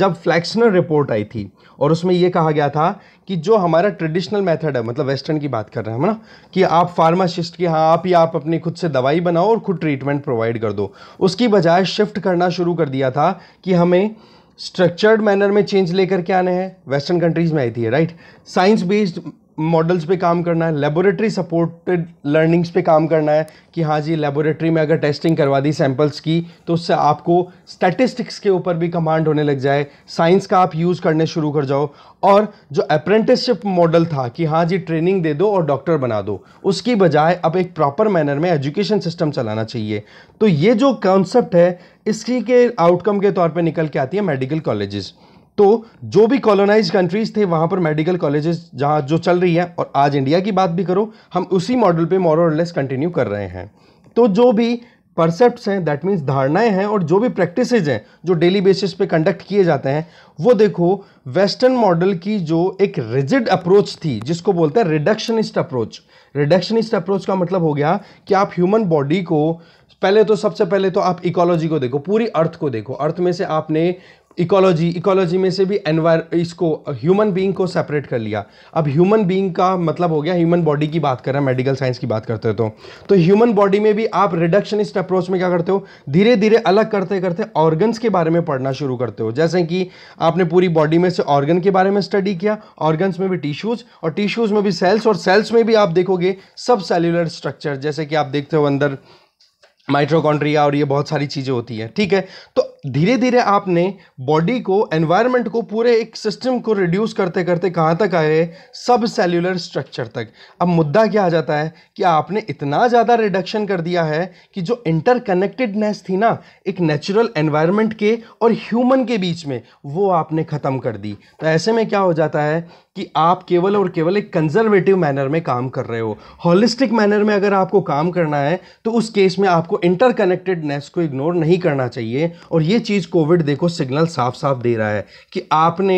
जब फ्लैक्सनर रिपोर्ट आई थी और उसमें यह कहा गया था कि जो हमारा ट्रेडिशनल मेथड है मतलब वेस्टर्न की बात कर रहे हैं हम ना कि आप फार्मासिस्ट की हाँ आप ही आप अपनी खुद से दवाई बनाओ और खुद ट्रीटमेंट प्रोवाइड कर दो उसकी बजाय शिफ्ट करना शुरू कर दिया था कि हमें स्ट्रक्चर्ड मैनर में चेंज लेकर के आने हैं वेस्टर्न कंट्रीज में आई थी राइट साइंस बेस्ड मॉडल्स पे काम करना है लेबोरेटरी सपोर्टेड लर्निंग्स पे काम करना है कि हाँ जी लेबोरेटरी में अगर टेस्टिंग करवा दी सैम्पल्स की तो उससे आपको स्टैटिस्टिक्स के ऊपर भी कमांड होने लग जाए साइंस का आप यूज़ करने शुरू कर जाओ और जो अप्रेंटिसशिप मॉडल था कि हाँ जी ट्रेनिंग दे दो और डॉक्टर बना दो उसकी बजाय अब एक प्रॉपर मैनर में एजुकेशन सिस्टम चलाना चाहिए तो ये जो कॉन्सेप्ट है इसकी के आउटकम के तौर पर निकल के आती है मेडिकल कॉलेजेस तो जो भी कॉलोनाइज कंट्रीज थे वहां पर मेडिकल कॉलेजेस जहां जो चल रही है और आज इंडिया की बात भी करो हम उसी मॉडल पे मॉरलेस कंटिन्यू कर रहे हैं तो जो भी परसेप्ट हैं दैट मीन्स धारणाएं हैं और जो भी प्रैक्टिस हैं जो डेली बेसिस पे कंडक्ट किए जाते हैं वो देखो वेस्टर्न मॉडल की जो एक रिजिड अप्रोच थी जिसको बोलते हैं रिडक्शनिस्ट अप्रोच रिडक्शनिस्ट अप्रोच का मतलब हो गया कि आप ह्यूमन बॉडी को पहले तो सबसे पहले तो आप इकोलॉजी को देखो पूरी अर्थ को देखो अर्थ में से आपने इकोलॉजी इकोलॉजी में से भी एनवायर इसको ह्यूमन बीइंग को सेपरेट कर लिया अब ह्यूमन बीइंग का मतलब हो गया ह्यूमन बॉडी की बात कर रहा है मेडिकल साइंस की बात करते हो तो ह्यूमन तो बॉडी में भी आप रिडक्शनिस्ट अप्रोच में क्या करते हो धीरे धीरे अलग करते करते ऑर्गन्स के बारे में पढ़ना शुरू करते हो जैसे कि आपने पूरी बॉडी में से ऑर्गन के बारे में स्टडी किया ऑर्गन्स में भी टिश्यूज़ और टिश्यूज़ में भी सेल्स और सेल्स में भी आप देखोगे सब सेल्युलर स्ट्रक्चर जैसे कि आप देखते हो अंदर माइट्रोकॉन्ट्रिया और ये बहुत सारी चीज़ें होती हैं ठीक है तो धीरे धीरे आपने बॉडी को एनवायरनमेंट को पूरे एक सिस्टम को रिड्यूस करते करते कहाँ तक आए सब सेल्यूलर स्ट्रक्चर तक अब मुद्दा क्या आ जाता है कि आपने इतना ज़्यादा रिडक्शन कर दिया है कि जो इंटरकनेक्टेडनेस थी ना एक नेचुरल एनवायरनमेंट के और ह्यूमन के बीच में वो आपने ख़त्म कर दी तो ऐसे में क्या हो जाता है कि आप केवल और केवल एक कंजर्वेटिव मैनर में काम कर रहे हो हॉलिस्टिक मैनर में अगर आपको काम करना है तो उस केस में आपको इंटरकनेक्टेडनेस को इग्नोर नहीं करना चाहिए और ये चीज़ कोविड देखो सिग्नल साफ साफ दे रहा है कि आपने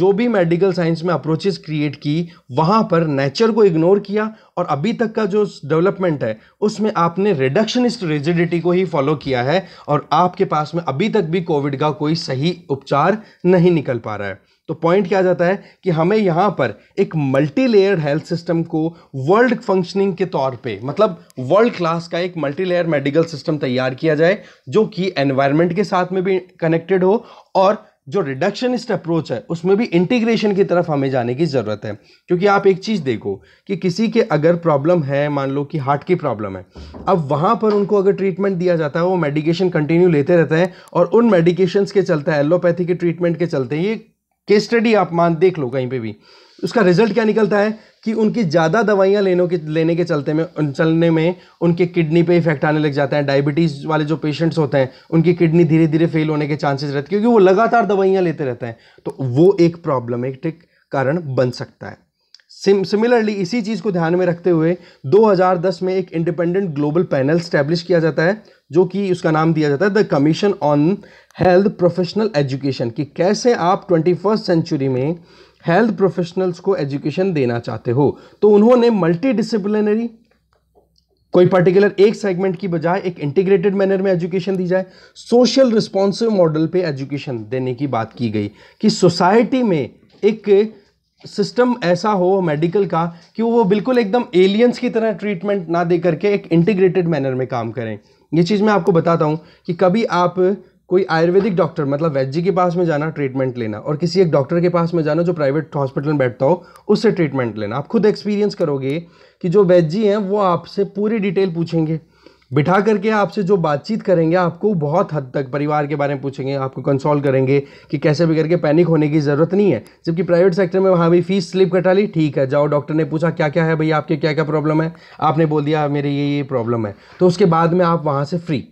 जो भी मेडिकल साइंस में अप्रोचेस क्रिएट की वहाँ पर नेचर को इग्नोर किया और अभी तक का जो डेवलपमेंट है उसमें आपने रिडक्शनिस्ट रिजिडिटी को ही फॉलो किया है और आपके पास में अभी तक भी कोविड का कोई सही उपचार नहीं निकल पा रहा है तो पॉइंट क्या जाता है कि हमें यहाँ पर एक मल्टी लेयर्ड हेल्थ सिस्टम को वर्ल्ड फंक्शनिंग के तौर पे मतलब वर्ल्ड क्लास का एक मल्टी लेयर मेडिकल सिस्टम तैयार किया जाए जो कि एनवायरनमेंट के साथ में भी कनेक्टेड हो और जो रिडक्शनिस्ट अप्रोच है उसमें भी इंटीग्रेशन की तरफ हमें जाने की ज़रूरत है क्योंकि आप एक चीज़ देखो कि किसी के अगर प्रॉब्लम है मान लो कि हार्ट की प्रॉब्लम है अब वहाँ पर उनको अगर ट्रीटमेंट दिया जाता है वो मेडिकेशन कंटिन्यू लेते रहते हैं और उन मेडिकेशंस के चलते एलोपैथी के ट्रीटमेंट के चलते ये के स्टडी आप मान देख लो कहीं पे भी उसका रिजल्ट क्या निकलता है कि उनकी ज़्यादा दवाइयाँ लेने के लेने के चलते में चलने में उनके किडनी पे इफेक्ट आने लग जाता है डायबिटीज़ वाले जो पेशेंट्स होते हैं उनकी किडनी धीरे धीरे फेल होने के चांसेस रहते हैं क्योंकि वो लगातार दवाइयाँ लेते रहते हैं तो वो एक प्रॉब्लमेटिक कारण बन सकता है सिम सिमिलरली इसी चीज़ को ध्यान में रखते हुए 2010 में एक इंडिपेंडेंट ग्लोबल पैनल स्टैब्लिश किया जाता है जो कि उसका नाम दिया जाता है the commission on health professional education कि कैसे आप ट्वेंटी फर्स्ट सेंचुरी में हेल्थ प्रोफेशनल्स को एजुकेशन देना चाहते हो तो उन्होंने मल्टी डिसिप्लिनरी कोई पर्टिकुलर एक सेगमेंट की बजाय एक इंटीग्रेटेड मैनर में एजुकेशन दी जाए सोशल रिस्पॉन्सिव मॉडल पे एजुकेशन देने की बात की गई कि सोसाइटी में एक सिस्टम ऐसा हो मेडिकल का कि वो बिल्कुल एकदम एलियंस की तरह ट्रीटमेंट ना दे करके एक इंटीग्रेटेड मैनर में काम करें ये चीज़ मैं आपको बताता हूँ कि कभी आप कोई आयुर्वेदिक डॉक्टर मतलब वैद्य के पास में जाना ट्रीटमेंट लेना और किसी एक डॉक्टर के पास में जाना जो प्राइवेट हॉस्पिटल में बैठता हो उससे ट्रीटमेंट लेना आप खुद एक्सपीरियंस करोगे कि जो वैद्य हैं वो आपसे पूरी डिटेल पूछेंगे बिठा करके आपसे जो बातचीत करेंगे आपको बहुत हद तक परिवार के बारे में पूछेंगे आपको कंसोल करेंगे कि कैसे भी करके पैनिक होने की ज़रूरत नहीं है जबकि प्राइवेट सेक्टर में वहाँ भी फीस स्लिप कटा ली ठीक है जाओ डॉक्टर ने पूछा क्या क्या है भैया आपके क्या क्या प्रॉब्लम है आपने बोल दिया मेरे ये ये प्रॉब्लम है तो उसके बाद में आप वहाँ से फ्री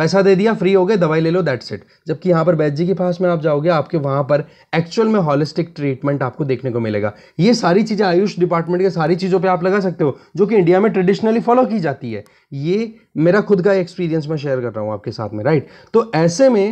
पैसा दे दिया फ्री हो गए दवाई ले लो दैट्स इट जबकि यहाँ पर वैद्य जी के पास में आप जाओगे आपके वहाँ पर एक्चुअल में हॉलिस्टिक ट्रीटमेंट आपको देखने को मिलेगा ये सारी चीज़ें आयुष डिपार्टमेंट के सारी चीज़ों पे आप लगा सकते हो जो कि इंडिया में ट्रेडिशनली फॉलो की जाती है ये मेरा खुद का एक्सपीरियंस मैं शेयर कर रहा हूँ आपके साथ में राइट तो ऐसे में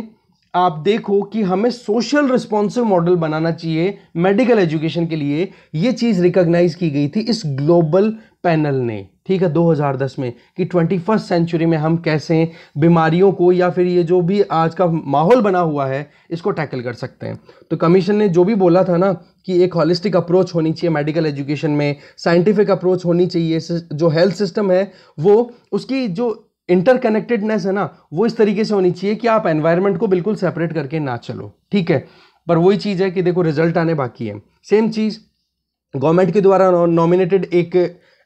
आप देखो कि हमें सोशल रिस्पॉन्सिव मॉडल बनाना चाहिए मेडिकल एजुकेशन के लिए ये चीज़ रिकोगनाइज की गई थी इस ग्लोबल पैनल ने ठीक है 2010 में कि ट्वेंटी फर्स्ट सेंचुरी में हम कैसे बीमारियों को या फिर ये जो भी आज का माहौल बना हुआ है इसको टैकल कर सकते हैं तो कमीशन ने जो भी बोला था ना कि एक हॉलिस्टिक अप्रोच होनी चाहिए मेडिकल एजुकेशन में साइंटिफिक अप्रोच होनी चाहिए जो हेल्थ सिस्टम है वो उसकी जो इंटरकनेक्टेडनेस है ना वो इस तरीके से होनी चाहिए कि आप एनवायरमेंट को बिल्कुल सेपरेट करके ना चलो ठीक है पर वही चीज़ है कि देखो रिजल्ट आने बाकी है सेम चीज़ गवर्नमेंट के द्वारा नॉमिनेटेड एक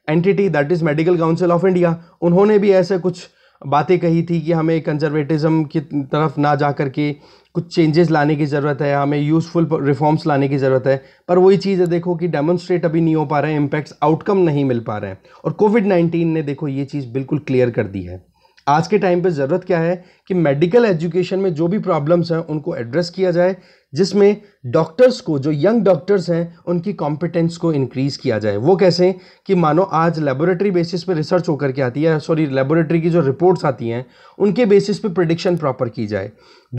entity that is medical council of India उन्होंने भी ऐसे कुछ बातें कही थी कि हमें कंजर्वेटिज़म की तरफ ना जा कर के कुछ चेंजेस लाने की ज़रूरत है हमें यूज़फुल रिफॉर्म्स लाने की ज़रूरत है पर वही चीज़ है देखो कि डेमोन्स्ट्रेट अभी नहीं हो पा रहे हैं इम्पैक्ट्स आउटकम नहीं मिल पा रहे हैं और कोविड नाइन्टीन ने देखो ये चीज़ बिल्कुल क्लियर कर दी है आज के टाइम पे ज़रूरत क्या है कि मेडिकल एजुकेशन में जो भी प्रॉब्लम्स हैं उनको एड्रेस किया जाए जिसमें डॉक्टर्स को जो यंग डॉक्टर्स हैं उनकी कॉम्पिटेंस को इंक्रीज़ किया जाए वो कैसे कि मानो आज लेबोरेटरी बेसिस पे रिसर्च होकर के आती है सॉरी लेबोरेटरी की जो रिपोर्ट्स आती हैं उनके बेसिस पे प्रडिक्शन प्रॉपर की जाए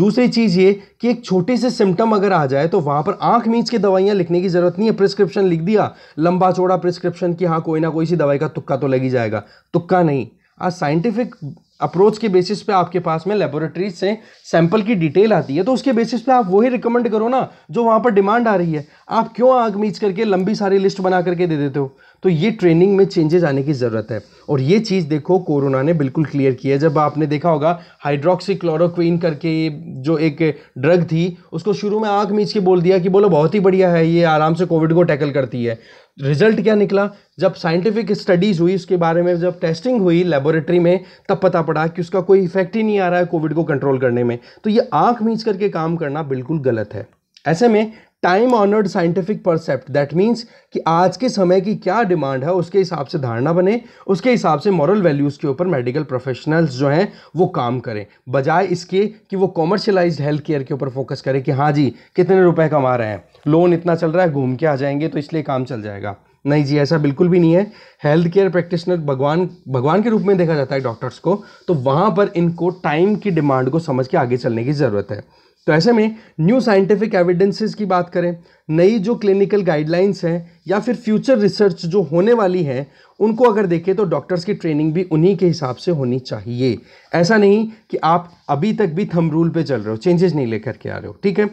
दूसरी चीज़ ये कि एक छोटे से सिम्टम अगर आ जाए तो वहाँ पर आँख मींच के दवाइयाँ लिखने की ज़रूरत नहीं है प्रिस्क्रिप्शन लिख दिया लंबा चौड़ा प्रिस्क्रिप्शन कि हाँ कोई ना कोई सी दवाई का तुक्का तो लगी ही जाएगा तुक्का नहीं आज साइंटिफिक अप्रोच के बेसिस पे आपके पास में लेबोरेटरीज से सैंपल की डिटेल आती है तो उसके बेसिस पे आप वही रिकमेंड करो ना जो वहाँ पर डिमांड आ रही है आप क्यों आग मीच करके लंबी सारी लिस्ट बना करके दे देते हो तो ये ट्रेनिंग में चेंजेस आने की ज़रूरत है और ये चीज़ देखो कोरोना ने बिल्कुल क्लियर किया जब आपने देखा होगा हाइड्रोक्सी क्लोरोक्वीन करके जो एक ड्रग थी उसको शुरू में आँख मीच के बोल दिया कि बोलो बहुत ही बढ़िया है ये आराम से कोविड को टैकल करती है रिजल्ट क्या निकला जब साइंटिफिक स्टडीज़ हुई इसके बारे में जब टेस्टिंग हुई लेबोरेटरी में तब पता पड़ा कि उसका कोई इफेक्ट ही नहीं आ रहा है कोविड को कंट्रोल करने में तो ये आंख मींच करके काम करना बिल्कुल गलत है ऐसे में time honoured scientific precept that means कि आज के समय की क्या डिमांड है उसके हिसाब से धारणा बने उसके हिसाब से मॉरल वैल्यूज़ के ऊपर मेडिकल प्रोफेशनल्स जो हैं वो काम करें बजाय इसके कि वो कॉमर्शलाइज हेल्थ केयर के ऊपर फोकस करें कि हाँ जी कितने रुपए कमा रहे हैं लोन इतना चल रहा है घूम के आ जाएंगे तो इसलिए काम चल जाएगा नहीं जी ऐसा बिल्कुल भी नहीं है हेल्थ केयर प्रैक्टिशनर भगवान भगवान के रूप में देखा जाता है डॉक्टर्स को तो वहाँ पर इनको टाइम की डिमांड को समझ के आगे चलने की ज़रूरत है तो ऐसे में न्यू साइंटिफिक एविडेंसेस की बात करें नई जो क्लिनिकल गाइडलाइंस हैं या फिर फ्यूचर रिसर्च जो होने वाली है उनको अगर देखें तो डॉक्टर्स की ट्रेनिंग भी उन्हीं के हिसाब से होनी चाहिए ऐसा नहीं कि आप अभी तक भी थम रूल पे चल रहे हो चेंजेस नहीं लेकर के आ रहे हो ठीक है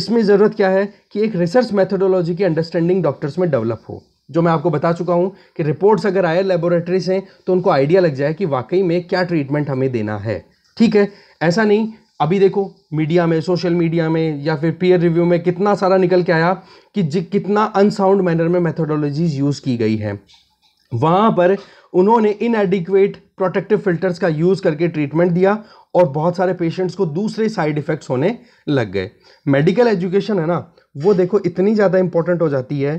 इसमें ज़रूरत क्या है कि एक रिसर्च मैथडोलॉजी की अंडरस्टैंडिंग डॉक्टर्स में डेवलप हो जो मैं आपको बता चुका हूँ कि रिपोर्ट्स अगर आए लेबोरेटरी से तो उनको आइडिया लग जाए कि वाकई में क्या ट्रीटमेंट हमें देना है ठीक है ऐसा नहीं अभी देखो मीडिया में सोशल मीडिया में या फिर पीयर रिव्यू में कितना सारा निकल के आया कि कितना अनसाउंड मैनर में मेथोडोलॉजीज यूज़ की गई है वहाँ पर उन्होंने इनएडिक्वेट प्रोटेक्टिव फिल्टर्स का यूज़ करके ट्रीटमेंट दिया और बहुत सारे पेशेंट्स को दूसरे साइड इफ़ेक्ट्स होने लग गए मेडिकल एजुकेशन है ना वो देखो इतनी ज़्यादा इंपॉर्टेंट हो जाती है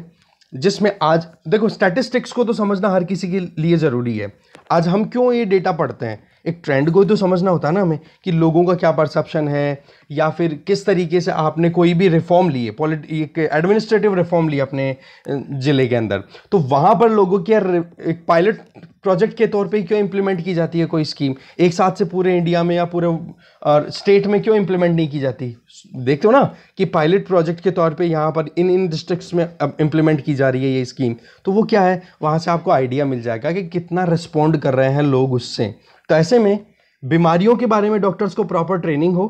जिसमें आज देखो स्टैटिस्टिक्स को तो समझना हर किसी के लिए ज़रूरी है आज हम क्यों ये डेटा पढ़ते हैं एक ट्रेंड को तो समझना होता है ना हमें कि लोगों का क्या परसेप्शन है या फिर किस तरीके से आपने कोई भी रिफॉर्म लिए पॉलिट एक एडमिनिस्ट्रेटिव रिफॉर्म लिए अपने ज़िले के अंदर तो वहाँ पर लोगों की एक पायलट प्रोजेक्ट के तौर पे क्यों इम्प्लीमेंट की जाती है कोई स्कीम एक साथ से पूरे इंडिया में या पूरे स्टेट में क्यों इम्प्लीमेंट नहीं की जाती देखते हो ना कि पायलट प्रोजेक्ट के तौर पे यहाँ पर इन इन डिस्ट्रिक्ट्स में अब इम्प्लीमेंट की जा रही है ये स्कीम तो वो क्या है वहाँ से आपको आइडिया मिल जाएगा कि कितना रिस्पॉन्ड कर रहे हैं लोग उससे तो ऐसे में बीमारियों के बारे में डॉक्टर्स को प्रॉपर ट्रेनिंग हो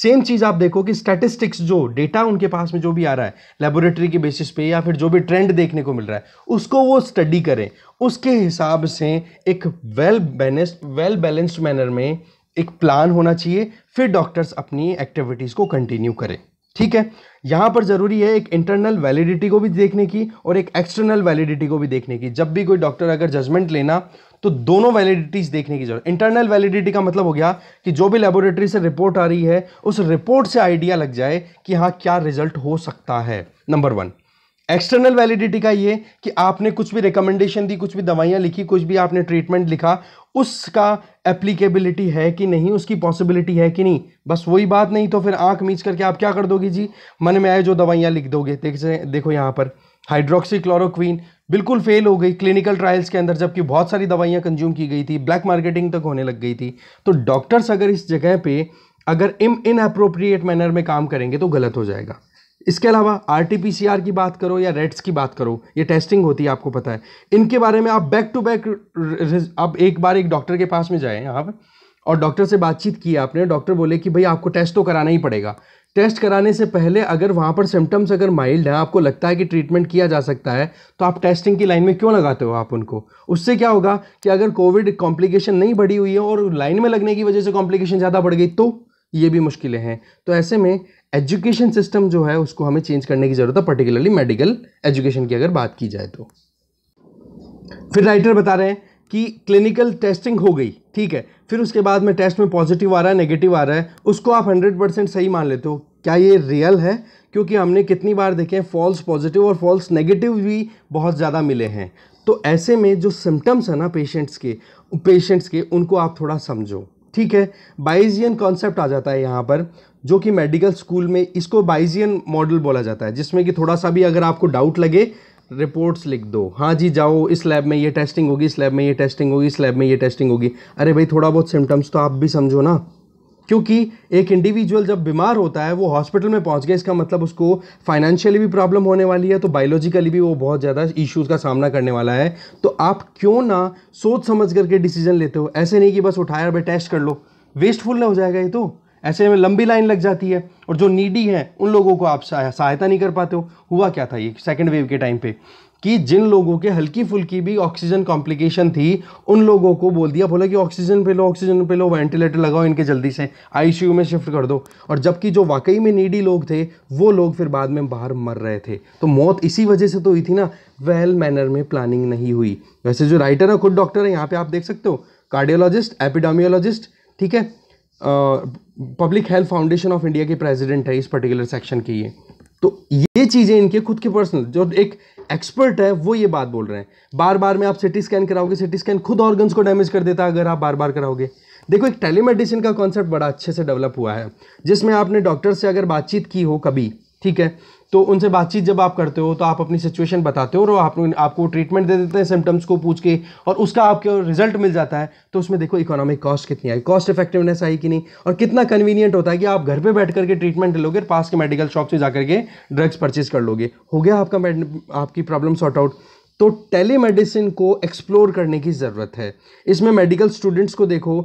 सेम चीज़ आप देखो कि स्टैटिस्टिक्स जो डेटा उनके पास में जो भी आ रहा है लेबोरेटरी के बेसिस पे या फिर जो भी ट्रेंड देखने को मिल रहा है उसको वो स्टडी करें उसके हिसाब से एक well balance well balanced manner में एक प्लान होना चाहिए फिर डॉक्टर्स अपनी एक्टिविटीज़ को कंटिन्यू करें ठीक है यहाँ पर ज़रूरी है एक इंटरनल वैलिडिटी को भी देखने की और एक एक्सटर्नल वैलिडिटी को भी देखने की जब भी कोई डॉक्टर अगर जजमेंट लेना तो दोनों वैलिडिटीज देखने की जरूरत इंटरनल वैलिडिटी का मतलब हो गया कि जो भी लेबोरेटरी से रिपोर्ट आ रही है उस रिपोर्ट से आइडिया लग जाए कि हाँ क्या रिजल्ट हो सकता है नंबर वन एक्सटर्नल वैलिडिटी का ये कि आपने कुछ भी रिकमेंडेशन दी कुछ भी दवाइयाँ लिखी कुछ भी आपने ट्रीटमेंट लिखा उसका एप्लीकेबिलिटी है कि नहीं उसकी पॉसिबिलिटी है कि नहीं बस वही बात नहीं तो फिर आंख मीच करके आप क्या कर दोगे जी मन में आए जो दवाइयाँ लिख दोगे देखो यहाँ पर हाइड्रोक्सी क्लोरोक्वीन बिल्कुल फेल हो गई क्लिनिकल ट्रायल्स के अंदर जबकि बहुत सारी दवाइयाँ कंज्यूम की गई थी ब्लैक मार्केटिंग तक होने लग गई थी तो डॉक्टर्स अगर इस जगह पे अगर इम इन अप्रोप्रिएट मैनर में काम करेंगे तो गलत हो जाएगा इसके अलावा आर की बात करो या रेट्स की बात करो ये टेस्टिंग होती है आपको पता है इनके बारे में आप बैक टू बैक आप एक बार एक डॉक्टर के पास में जाएँ आप और डॉक्टर से बातचीत की आपने डॉक्टर बोले कि भाई आपको टेस्ट तो कराना ही पड़ेगा टेस्ट कराने से पहले अगर वहाँ पर सिम्टम्स अगर माइल्ड हैं आपको लगता है कि ट्रीटमेंट किया जा सकता है तो आप टेस्टिंग की लाइन में क्यों लगाते हो आप उनको उससे क्या होगा कि अगर कोविड कॉम्प्लिकेशन नहीं बढ़ी हुई है और लाइन में लगने की वजह से कॉम्प्लिकेशन ज़्यादा बढ़ गई तो ये भी मुश्किलें हैं तो ऐसे में एजुकेशन सिस्टम जो है उसको हमें चेंज करने की ज़रूरत है पर्टिकुलरली मेडिकल एजुकेशन की अगर बात की जाए तो फिर राइटर बता रहे हैं कि क्लिनिकल टेस्टिंग हो गई ठीक है फिर उसके बाद में टेस्ट में पॉजिटिव आ रहा है नेगेटिव आ रहा है उसको आप हंड्रेड परसेंट सही मान लेते हो क्या ये रियल है क्योंकि हमने कितनी बार देखे हैं फॉल्स पॉजिटिव और फॉल्स नेगेटिव भी बहुत ज़्यादा मिले हैं तो ऐसे में जो सिम्टम्स हैं ना पेशेंट्स के पेशेंट्स के उनको आप थोड़ा समझो ठीक है बाइजियन कॉन्सेप्ट आ जाता है यहाँ पर जो कि मेडिकल स्कूल में इसको बाइजियन मॉडल बोला जाता है जिसमें कि थोड़ा सा भी अगर आपको डाउट लगे रिपोर्ट्स लिख दो हाँ जी जाओ इस लैब में ये टेस्टिंग होगी इस लैब में ये टेस्टिंग होगी इस लैब में ये टेस्टिंग होगी अरे भाई थोड़ा बहुत सिम्टम्स तो आप भी समझो ना क्योंकि एक इंडिविजुअल जब बीमार होता है वो हॉस्पिटल में पहुंच गया इसका मतलब उसको फाइनेंशियली भी प्रॉब्लम होने वाली है तो बायोलॉजिकली भी वो बहुत ज़्यादा इश्यूज़ का सामना करने वाला है तो आप क्यों ना सोच समझ करके डिसीजन लेते हो ऐसे नहीं कि बस उठाया भाई टेस्ट कर लो वेस्टफुल ना हो जाएगा ये तो ऐसे में लंबी लाइन लग जाती है और जो नीडी हैं उन लोगों को आप सहायता नहीं कर पाते हो हुआ क्या था ये सेकेंड वेव के टाइम पे कि जिन लोगों के हल्की फुल्की भी ऑक्सीजन कॉम्प्लिकेशन थी उन लोगों को बोल दिया बोला कि ऑक्सीजन पे लो ऑक्सीजन पे लो वेंटिलेटर लगाओ इनके जल्दी से आईसीयू में शिफ्ट कर दो और जबकि जो वाकई में नीडी लोग थे वो लोग फिर बाद में बाहर मर रहे थे तो मौत इसी वजह से तो हुई थी ना वेल मैनर में प्लानिंग नहीं हुई वैसे जो राइटर है खुद डॉक्टर है यहाँ पर आप देख सकते हो कार्डियोलॉजिस्ट एपिडामियोलॉजिस्ट ठीक है public health foundation of India के प्रेसिडेंट है इस पर्टिकुलर सेक्शन के ये तो ये चीज़ें इनके खुद के पर्सनल जो एक एक्सपर्ट है वो ये बात बोल रहे हैं बार बार में आप सिटी स्कैन कराओगे सिटी स्कैन खुद ऑर्गन्स को डैमेज कर देता है अगर आप बार बार कराओगे देखो एक टेलीमेडिसिन का कॉन्सेप्ट बड़ा अच्छे से डेवलप हुआ है जिसमें आपने डॉक्टर से अगर बातचीत की हो कभी ठीक है तो उनसे बातचीत जब आप करते हो तो आप अपनी सिचुएशन बताते हो और आप आपको ट्रीटमेंट दे देते हैं सिम्टम्स को पूछ के और उसका आपके रिजल्ट मिल जाता है तो उसमें देखो इकोनॉमिक कॉस्ट कितनी आई कॉस्ट इफेक्टिवनेस आई कि नहीं और कितना कन्वीनियंट होता है कि आप घर पर बैठ करके ट्रीटमेंट ले लोगे पास के मेडिकल शॉप से जा करके ड्रग्स परचेज कर लोगे हो गया आपका आपकी प्रॉब्लम सॉर्ट आउट तो टेलीमेडिसिन को एक्सप्लोर करने की ज़रूरत है इसमें मेडिकल स्टूडेंट्स को देखो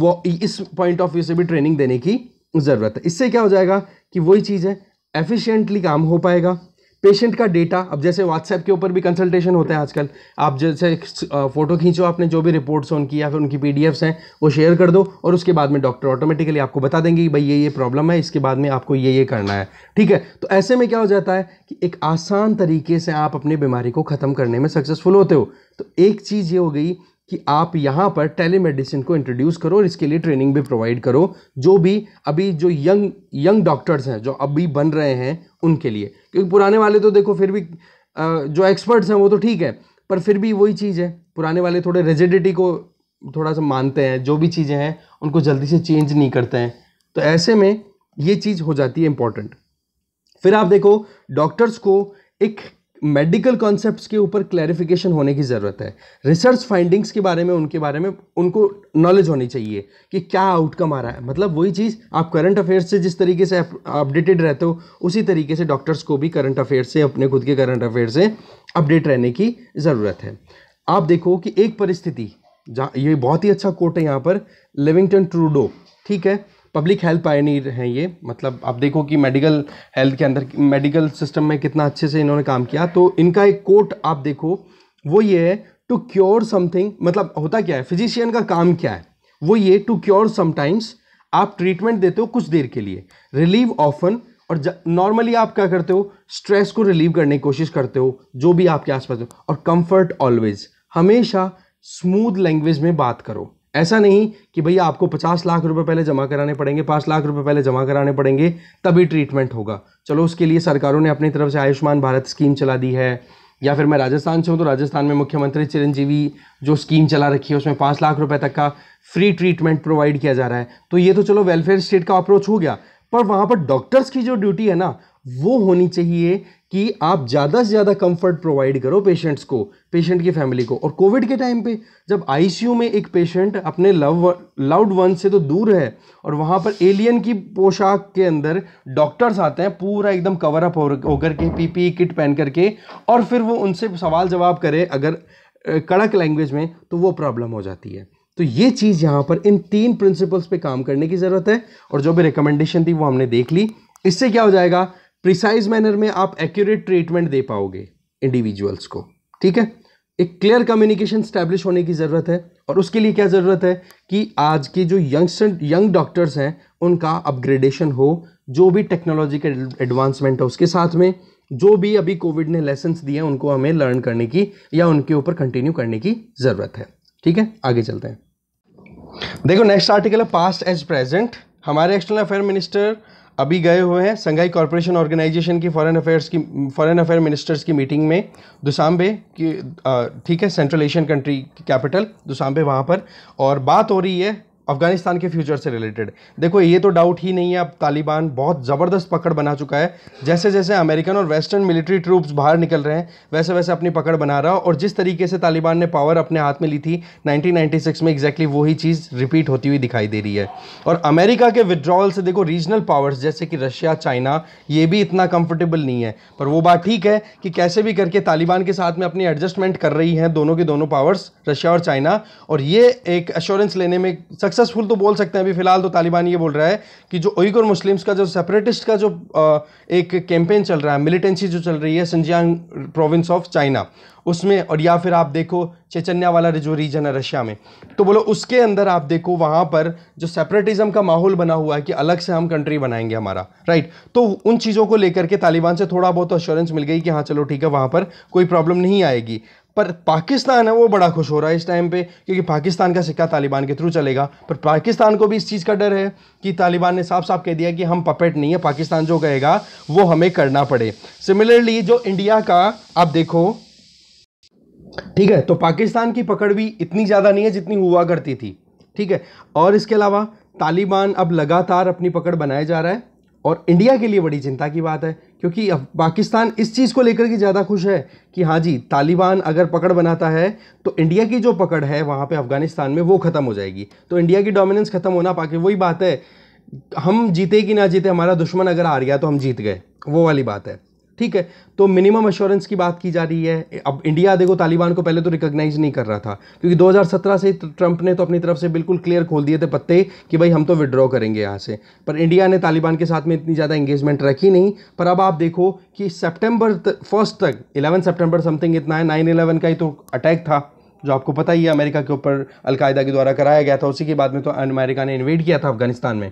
वो इस पॉइंट ऑफ व्यू से भी ट्रेनिंग देने की ज़रूरत है इससे क्या हो जाएगा कि वही चीज़ है एफिशिएंटली काम हो पाएगा पेशेंट का डेटा अब जैसे व्हाट्सएप के ऊपर भी कंसल्टेशन होता है आजकल आप जैसे फ़ोटो खींचो आपने जो भी रिपोर्ट्स हैं उनकी या फिर उनकी पी हैं वो शेयर कर दो और उसके बाद में डॉक्टर ऑटोमेटिकली आपको बता देंगे कि भाई ये ये प्रॉब्लम है इसके बाद में आपको ये ये करना है ठीक है तो ऐसे में क्या हो जाता है कि एक आसान तरीके से आप अपनी बीमारी को ख़त्म करने में सक्सेसफुल होते हो तो एक चीज़ ये हो गई कि आप यहाँ पर टेलीमेडिसिन को इंट्रोड्यूस करो और इसके लिए ट्रेनिंग भी प्रोवाइड करो जो भी अभी जो यंग यंग डॉक्टर्स हैं जो अभी बन रहे हैं उनके लिए क्योंकि पुराने वाले तो देखो फिर भी जो एक्सपर्ट्स हैं वो तो ठीक है पर फिर भी वही चीज़ है पुराने वाले थोड़े रेजिडिटी को थोड़ा सा मानते हैं जो भी चीज़ें हैं उनको जल्दी से चेंज नहीं करते हैं तो ऐसे में ये चीज़ हो जाती है इम्पॉर्टेंट फिर आप देखो डॉक्टर्स को एक मेडिकल कॉन्सेप्ट्स के ऊपर क्लैरिफिकेशन होने की ज़रूरत है रिसर्च फाइंडिंग्स के बारे में उनके बारे में उनको नॉलेज होनी चाहिए कि क्या आउटकम आ रहा है मतलब वही चीज़ आप करंट अफेयर्स से जिस तरीके से अपडेटेड रहते हो उसी तरीके से डॉक्टर्स को भी करंट अफेयर्स से अपने खुद के करंट अफेयर से अपडेट रहने की ज़रूरत है आप देखो कि एक परिस्थिति जहाँ ये बहुत ही अच्छा कोट है यहाँ पर लिविंगटन ट्रूडो ठीक है पब्लिक हेल्थ पायनियर हैं ये मतलब आप देखो कि मेडिकल हेल्थ के अंदर मेडिकल सिस्टम में कितना अच्छे से इन्होंने काम किया तो इनका एक कोट आप देखो वो ये है टू क्योर समथिंग मतलब होता क्या है फिजिशियन का काम क्या है वो ये टू क्योर समटाइम्स आप ट्रीटमेंट देते हो कुछ देर के लिए रिलीव ऑफन और नॉर्मली आप क्या करते हो स्ट्रेस को रिलीव करने की कोशिश करते हो जो भी आपके आसपास हो और कंफर्ट ऑलवेज हमेशा स्मूथ लैंग्वेज में बात करो ऐसा नहीं कि भैया आपको पचास लाख रुपए पहले जमा कराने पड़ेंगे पाँच लाख रुपए पहले जमा कराने पड़ेंगे तभी ट्रीटमेंट होगा चलो उसके लिए सरकारों ने अपनी तरफ से आयुष्मान भारत स्कीम चला दी है या फिर मैं राजस्थान से हूँ तो राजस्थान में मुख्यमंत्री चिरंजीवी जो स्कीम चला रखी है उसमें पाँच लाख रुपए तक का फ्री ट्रीटमेंट प्रोवाइड किया जा रहा है तो ये तो चलो वेलफेयर स्टेट का अप्रोच हो गया पर वहाँ पर डॉक्टर्स की जो ड्यूटी है ना वो होनी चाहिए कि आप ज़्यादा से ज़्यादा कंफर्ट प्रोवाइड करो पेशेंट्स को पेशेंट की फैमिली को और कोविड के टाइम पे जब आईसीयू में एक पेशेंट अपने लव लाउड वन से तो दूर है और वहाँ पर एलियन की पोशाक के अंदर डॉक्टर्स आते हैं पूरा एकदम कवर अप होकर के पी किट पहन करके और फिर वो उनसे सवाल जवाब करें अगर कड़क लैंग्वेज में तो वो प्रॉब्लम हो जाती है तो ये चीज़ यहाँ पर इन तीन प्रिंसिपल्स पे काम करने की ज़रूरत है और जो भी रिकमेंडेशन थी वो हमने देख ली इससे क्या हो जाएगा प्रिसाइज मैनर में आप एक्यूरेट ट्रीटमेंट दे पाओगे इंडिविजुअल्स को ठीक है एक क्लियर कम्युनिकेशन स्टैब्लिश होने की ज़रूरत है और उसके लिए क्या ज़रूरत है कि आज के जो यंगस्टर यंग डॉक्टर्स हैं उनका अपग्रेडेशन हो जो भी टेक्नोलॉजी के एडवांसमेंट है उसके साथ में जो भी अभी कोविड ने लेसन दिए हैं उनको हमें लर्न करने की या उनके ऊपर कंटिन्यू करने की ज़रूरत है ठीक है आगे चलते हैं देखो नेक्स्ट आर्टिकल है पास्ट एज प्रेजेंट हमारे एक्सटर्नल अफेयर मिनिस्टर अभी गए हुए हैं संघाई कॉरपोरेशन ऑर्गेनाइजेशन की फॉरेन अफेयर्स की फॉरेन अफेयर मिनिस्टर्स की मीटिंग में दुसाम्बे की ठीक है सेंट्रल एशियन कंट्री की कैपिटल दुसाम्बे वहाँ पर और बात हो रही है अफगानिस्तान के फ्यूचर से रिलेटेड देखो ये तो डाउट ही नहीं है अब तालिबान बहुत ज़बरदस्त पकड़ बना चुका है जैसे जैसे अमेरिकन और वेस्टर्न मिलिट्री ट्रूप्स बाहर निकल रहे हैं वैसे वैसे अपनी पकड़ बना रहा और जिस तरीके से तालिबान ने पावर अपने हाथ में ली थी 1996 में एग्जैक्टली वही चीज़ रिपीट होती हुई दिखाई दे रही है और अमेरिका के विद्रॉवल से देखो रीजनल पावर्स जैसे कि रशिया चाइना ये भी इतना कम्फर्टेबल नहीं है पर वो बात ठीक है कि कैसे भी करके तालिबान के साथ में अपनी एडजस्टमेंट कर रही हैं दोनों के दोनों पावर्स रशिया और चाइना और ये एक एश्योरेंस लेने में सक्सेसफुल तो बोल सकते हैं अभी फिलहाल तो तालिबान ये बोल रहा है कि जो ओइगर मुस्लिम्स का जो सेपरेटिस्ट का जो एक कैंपेन चल रहा है मिलिटेंसी जो चल रही है सिंजियांग प्रोविंस ऑफ चाइना उसमें और या फिर आप देखो चेचन्या वाला जो रीजन है रशिया में तो बोलो उसके अंदर आप देखो वहाँ पर जो सेपरेटिज्म का माहौल बना हुआ है कि अलग से हम कंट्री बनाएंगे हमारा राइट तो उन चीज़ों को लेकर के तालिबान से थोड़ा बहुत अश्योरेंस मिल गई कि हाँ चलो ठीक है वहाँ पर कोई प्रॉब्लम नहीं आएगी पर पाकिस्तान है वो बड़ा खुश हो रहा है इस टाइम पे क्योंकि पाकिस्तान का सिक्का तालिबान के थ्रू चलेगा पर पाकिस्तान को भी इस चीज़ का डर है कि तालिबान ने साफ साफ कह दिया कि हम पपेट नहीं है पाकिस्तान जो कहेगा वो हमें करना पड़े सिमिलरली जो इंडिया का आप देखो ठीक है तो पाकिस्तान की पकड़ भी इतनी ज़्यादा नहीं है जितनी हुआ करती थी ठीक है और इसके अलावा तालिबान अब लगातार अपनी पकड़ बनाए जा रहा है और इंडिया के लिए बड़ी चिंता की बात है क्योंकि अब पाकिस्तान इस चीज़ को लेकर के ज़्यादा खुश है कि हाँ जी तालिबान अगर पकड़ बनाता है तो इंडिया की जो पकड़ है वहाँ पे अफ़गानिस्तान में वो ख़त्म हो जाएगी तो इंडिया की डोमिनेंस ख़त्म होना पाकि वही बात है हम जीते कि ना जीते हमारा दुश्मन अगर आ गया तो हम जीत गए वो वाली बात है ठीक है तो मिनिमम अश्योरेंस की बात की जा रही है अब इंडिया देखो तालिबान को पहले तो रिकॉग्नाइज नहीं कर रहा था क्योंकि 2017 से ट्रंप ने तो अपनी तरफ से बिल्कुल क्लियर खोल दिए थे पत्ते कि भाई हम तो विड्रॉ करेंगे यहाँ से पर इंडिया ने तालिबान के साथ में इतनी ज़्यादा एंगेजमेंट रखी नहीं पर अब आप देखो कि सेप्टेम्बर फर्स्ट तक इलेवन सेप्टेम्बर समथिंग इतना है नाइन इलेवन का ही तो अटैक था जो आपको पता ही है अमेरिका के ऊपर अलकायदा के द्वारा कराया गया था उसी के बाद में तो अमेरिका ने इन्वेट किया था अफगानिस्तान में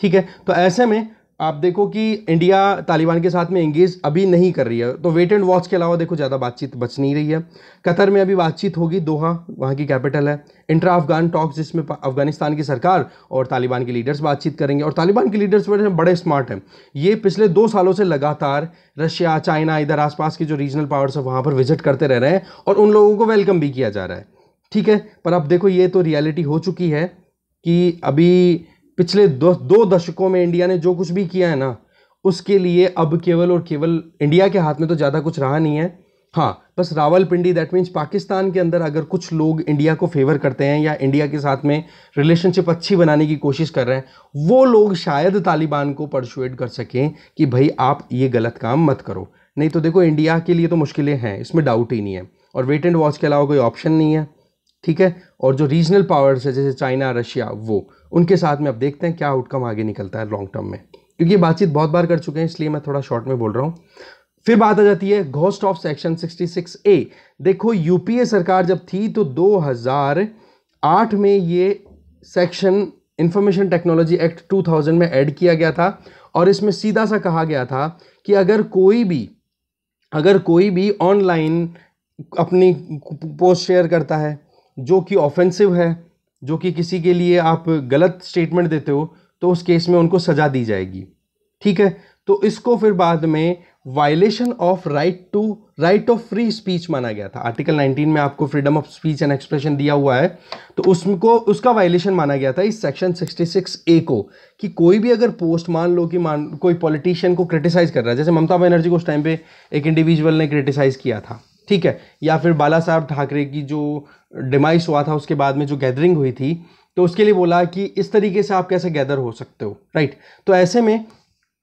ठीक है तो ऐसे में आप देखो कि इंडिया तालिबान के साथ में इंगेज अभी नहीं कर रही है तो वेट एंड वॉच के अलावा देखो ज़्यादा बातचीत बच नहीं रही है कतर में अभी बातचीत होगी दोहा वहाँ की कैपिटल है इंट्रा अफगान टॉक्स जिसमें अफगानिस्तान की सरकार और तालिबान के लीडर्स बातचीत करेंगे और तालिबान के लीडर्स बड़े बड़े स्मार्ट हैं ये पिछले दो सालों से लगातार रशिया चाइना इधर आसपास के जो रीजनल पावर्स हैं वहाँ पर विजिट करते रह रहे हैं और उन लोगों को वेलकम भी किया जा रहा है ठीक है पर अब देखो ये तो रियलिटी हो चुकी है कि अभी पिछले दो दो दशकों में इंडिया ने जो कुछ भी किया है ना उसके लिए अब केवल और केवल इंडिया के हाथ में तो ज़्यादा कुछ रहा नहीं है हाँ बस रावलपिंडी दैट मीन्स पाकिस्तान के अंदर अगर कुछ लोग इंडिया को फेवर करते हैं या इंडिया के साथ में रिलेशनशिप अच्छी बनाने की कोशिश कर रहे हैं वो लोग शायद तालिबान को परशुएट कर सकें कि भाई आप ये गलत काम मत करो नहीं तो देखो इंडिया के लिए तो मुश्किलें हैं इसमें डाउट ही नहीं है और वेट एंड वॉच के अलावा कोई ऑप्शन नहीं है ठीक है और जो रीजनल पावर्स है जैसे चाइना रशिया वो उनके साथ में अब देखते हैं क्या आउटकम आगे निकलता है लॉन्ग टर्म में क्योंकि ये बातचीत बहुत बार कर चुके हैं इसलिए मैं थोड़ा शॉर्ट में बोल रहा हूँ फिर बात आ जाती है घोस्ट ऑफ सेक्शन 66 ए देखो यूपीए सरकार जब थी तो 2008 में ये सेक्शन इंफॉर्मेशन टेक्नोलॉजी एक्ट 2000 में ऐड किया गया था और इसमें सीधा सा कहा गया था कि अगर कोई भी अगर कोई भी ऑनलाइन अपनी पोस्ट शेयर करता है जो कि ऑफेंसिव है जो कि किसी के लिए आप गलत स्टेटमेंट देते हो तो उस केस में उनको सज़ा दी जाएगी ठीक है तो इसको फिर बाद में violation of right to right of free speech माना गया था आर्टिकल 19 में आपको freedom of speech and expression दिया हुआ है तो उसको उसका वायलेशन माना गया था इस सेक्शन 66 ए को कि कोई भी अगर पोस्ट मान लो कि मान कोई पॉलिटिशियन को क्रिटिसाइज कर रहा है जैसे ममता बनर्जी को उस टाइम पे एक इंडिविजुअल ने क्रिटिसाइज किया था ठीक है या फिर बाला साहब ठाकरे की जो डिमाइस हुआ था उसके बाद में जो गैदरिंग हुई थी तो उसके लिए बोला कि इस तरीके से आप कैसे गैदर हो सकते हो राइट तो ऐसे में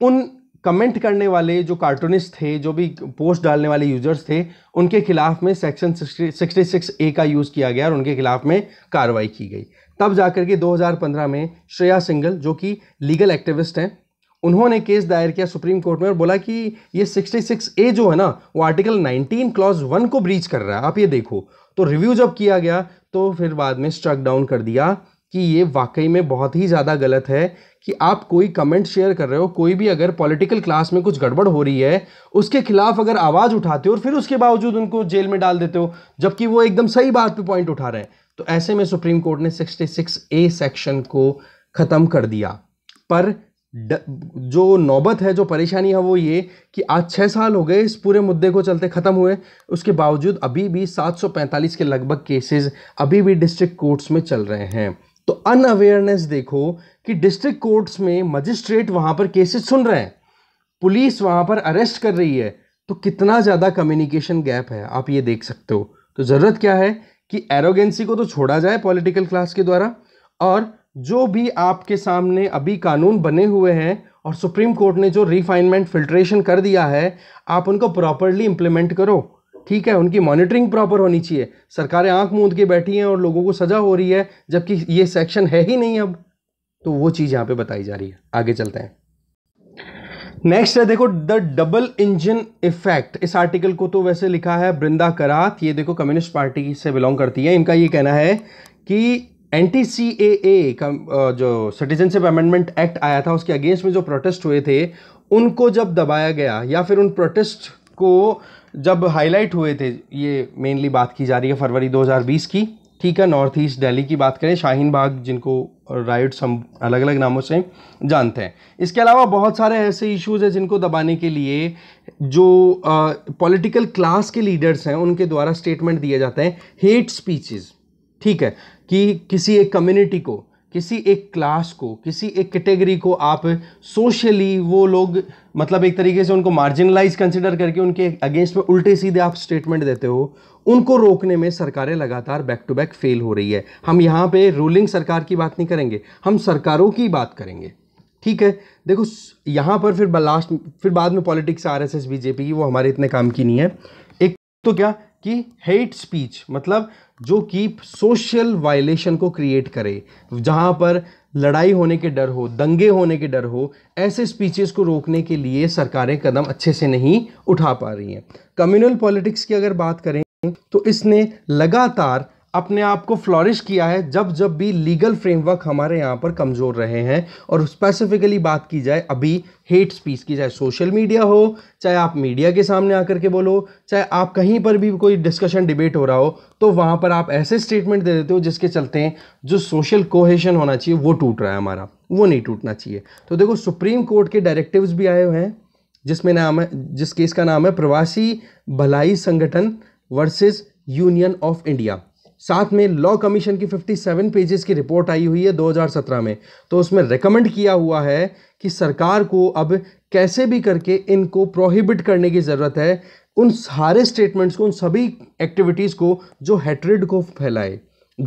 उन कमेंट करने वाले जो कार्टूनिस्ट थे जो भी पोस्ट डालने वाले यूजर्स थे उनके खिलाफ में सेक्शन सिक्सटी सिक्स ए का यूज़ किया गया और उनके खिलाफ में कार्रवाई की गई तब जाकर के 2015 में श्रेया सिंगल जो कि लीगल एक्टिविस्ट हैं उन्होंने केस दायर किया सुप्रीम कोर्ट में और बोला कि ये 66 ए जो है ना वो आर्टिकल 19 क्लॉज वन को ब्रीच कर रहा है आप ये देखो तो रिव्यू जब किया गया तो फिर बाद में स्ट्रक डाउन कर दिया कि ये वाकई में बहुत ही ज़्यादा गलत है कि आप कोई कमेंट शेयर कर रहे हो कोई भी अगर पॉलिटिकल क्लास में कुछ गड़बड़ हो रही है उसके खिलाफ अगर आवाज़ उठाते हो और फिर उसके बावजूद उनको जेल में डाल देते हो जबकि वो एकदम सही बात पे पॉइंट उठा रहे हैं तो ऐसे में सुप्रीम कोर्ट ने 66 ए सेक्शन को ख़त्म कर दिया पर जो नौबत है जो परेशानी है वो ये कि आज छः साल हो गए इस पूरे मुद्दे को चलते ख़त्म हुए उसके बावजूद अभी भी 745 के लगभग केसेस अभी भी डिस्ट्रिक्ट कोर्ट्स में चल रहे हैं तो अनअवेयरनेस देखो कि डिस्ट्रिक्ट कोर्ट्स में मजिस्ट्रेट वहाँ पर केसेस सुन रहे हैं पुलिस वहाँ पर अरेस्ट कर रही है तो कितना ज़्यादा कम्युनिकेशन गैप है आप ये देख सकते हो तो ज़रूरत क्या है कि एरोगेंसी को तो छोड़ा जाए पॉलिटिकल क्लास के द्वारा और जो भी आपके सामने अभी कानून बने हुए हैं और सुप्रीम कोर्ट ने जो रिफाइनमेंट फिल्ट्रेशन कर दिया है आप उनको प्रॉपरली इम्प्लीमेंट करो ठीक है उनकी मॉनिटरिंग प्रॉपर होनी चाहिए सरकारें आंख मूंद के बैठी हैं और लोगों को सज़ा हो रही है जबकि ये सेक्शन है ही नहीं अब तो वो चीज़ यहाँ पे बताई जा रही है आगे चलते हैं नेक्स्ट है देखो द डबल इंजन इफेक्ट इस आर्टिकल को तो वैसे लिखा है बृंदा करात ये देखो कम्युनिस्ट पार्टी से बिलोंग करती है इनका ये कहना है कि टी सी ए का जो सिटीजनशिप अमेंडमेंट एक्ट आया था उसके अगेंस्ट में जो प्रोटेस्ट हुए थे उनको जब दबाया गया या फिर उन प्रोटेस्ट को जब हाईलाइट हुए थे ये मेनली बात की जा रही है फरवरी 2020 की ठीक है नॉर्थ ईस्ट दिल्ली की बात करें शाहीन बाग जिनको राइट्स हम अलग अलग नामों से जानते हैं इसके अलावा बहुत सारे ऐसे इश्यूज़ हैं जिनको दबाने के लिए जो पॉलिटिकल क्लास के लीडर्स हैं उनके द्वारा स्टेटमेंट दिए जाते हैं हेट स्पीचेस ठीक है कि किसी एक कम्युनिटी को किसी एक क्लास को किसी एक कैटेगरी को आप सोशली वो लोग मतलब एक तरीके से उनको मार्जिनलाइज कंसिडर करके उनके अगेंस्ट में उल्टे सीधे आप स्टेटमेंट देते हो उनको रोकने में सरकारें लगातार बैक टू बैक फेल हो रही है हम यहाँ पे रूलिंग सरकार की बात नहीं करेंगे हम सरकारों की बात करेंगे ठीक है देखो यहाँ पर फिर लास्ट फिर बाद में politics R S S BJP की वो हमारे इतने काम की नहीं है एक तो क्या कि हेट स्पीच मतलब जो कि सोशल वायलेशन को क्रिएट करे जहाँ पर लड़ाई होने के डर हो दंगे होने के डर हो ऐसे स्पीचेस को रोकने के लिए सरकारें कदम अच्छे से नहीं उठा पा रही हैं कम्युनल पॉलिटिक्स की अगर बात करें तो इसने लगातार अपने आप को फ्लॉरिश किया है जब जब भी लीगल फ्रेमवर्क हमारे यहाँ पर कमज़ोर रहे हैं और स्पेसिफिकली बात की जाए अभी हेट स्पीच की चाहे सोशल मीडिया हो चाहे आप मीडिया के सामने आकर के बोलो चाहे आप कहीं पर भी कोई डिस्कशन डिबेट हो रहा हो तो वहाँ पर आप ऐसे स्टेटमेंट दे देते हो जिसके चलते हैं जो सोशल कोहेशन होना चाहिए वो टूट रहा है हमारा वो नहीं टूटना चाहिए तो देखो सुप्रीम कोर्ट के डायरेक्टिव्स भी आए हुए हैं जिसमें नाम है जिस केस का नाम है प्रवासी भलाई संगठन वर्सेस यूनियन ऑफ इंडिया साथ में लॉ कमीशन की 57 पेजेस की रिपोर्ट आई हुई है 2017 में तो उसमें रिकमेंड किया हुआ है कि सरकार को अब कैसे भी करके इनको प्रोहिबिट करने की ज़रूरत है उन सारे स्टेटमेंट्स को उन सभी एक्टिविटीज़ को जो हेट्रिड को फैलाए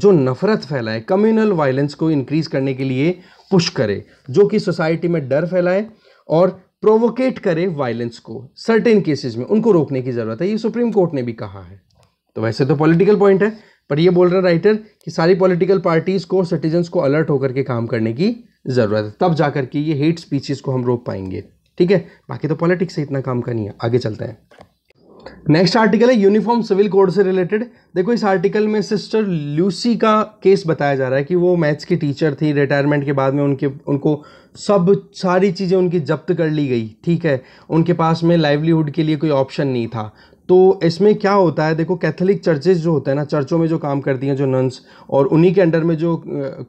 जो नफ़रत फैलाए कम्युनल वायलेंस को इंक्रीज़ करने के लिए पुश करे जो कि सोसाइटी में डर फैलाए और प्रोवोकेट करे वायलेंस को सर्टेन केसेस में उनको रोकने की ज़रूरत है ये सुप्रीम कोर्ट ने भी कहा है तो वैसे तो पॉलिटिकल पॉइंट है पर ये बोल रहा राइटर कि सारी पॉलिटिकल पार्टीज़ को सिटीजन्स को अलर्ट होकर के काम करने की ज़रूरत है तब जा करके ये हेट स्पीचेस को हम रोक पाएंगे ठीक है बाकी तो पॉलिटिक्स से इतना काम का नहीं है आगे चलते हैं नेक्स्ट आर्टिकल है यूनिफॉर्म सिविल कोड से रिलेटेड देखो इस आर्टिकल में सिस्टर ल्यूसी का केस बताया जा रहा है कि वो मैथ्स की टीचर थी रिटायरमेंट के बाद में उनके उनको सब सारी चीज़ें उनकी जब्त कर ली गई ठीक है उनके पास में लाइवलीहुड के लिए कोई ऑप्शन नहीं था तो इसमें क्या होता है देखो कैथोलिक चर्चेज जो होते हैं ना चर्चों में जो काम करती हैं जो नन्स और उन्हीं के अंडर में जो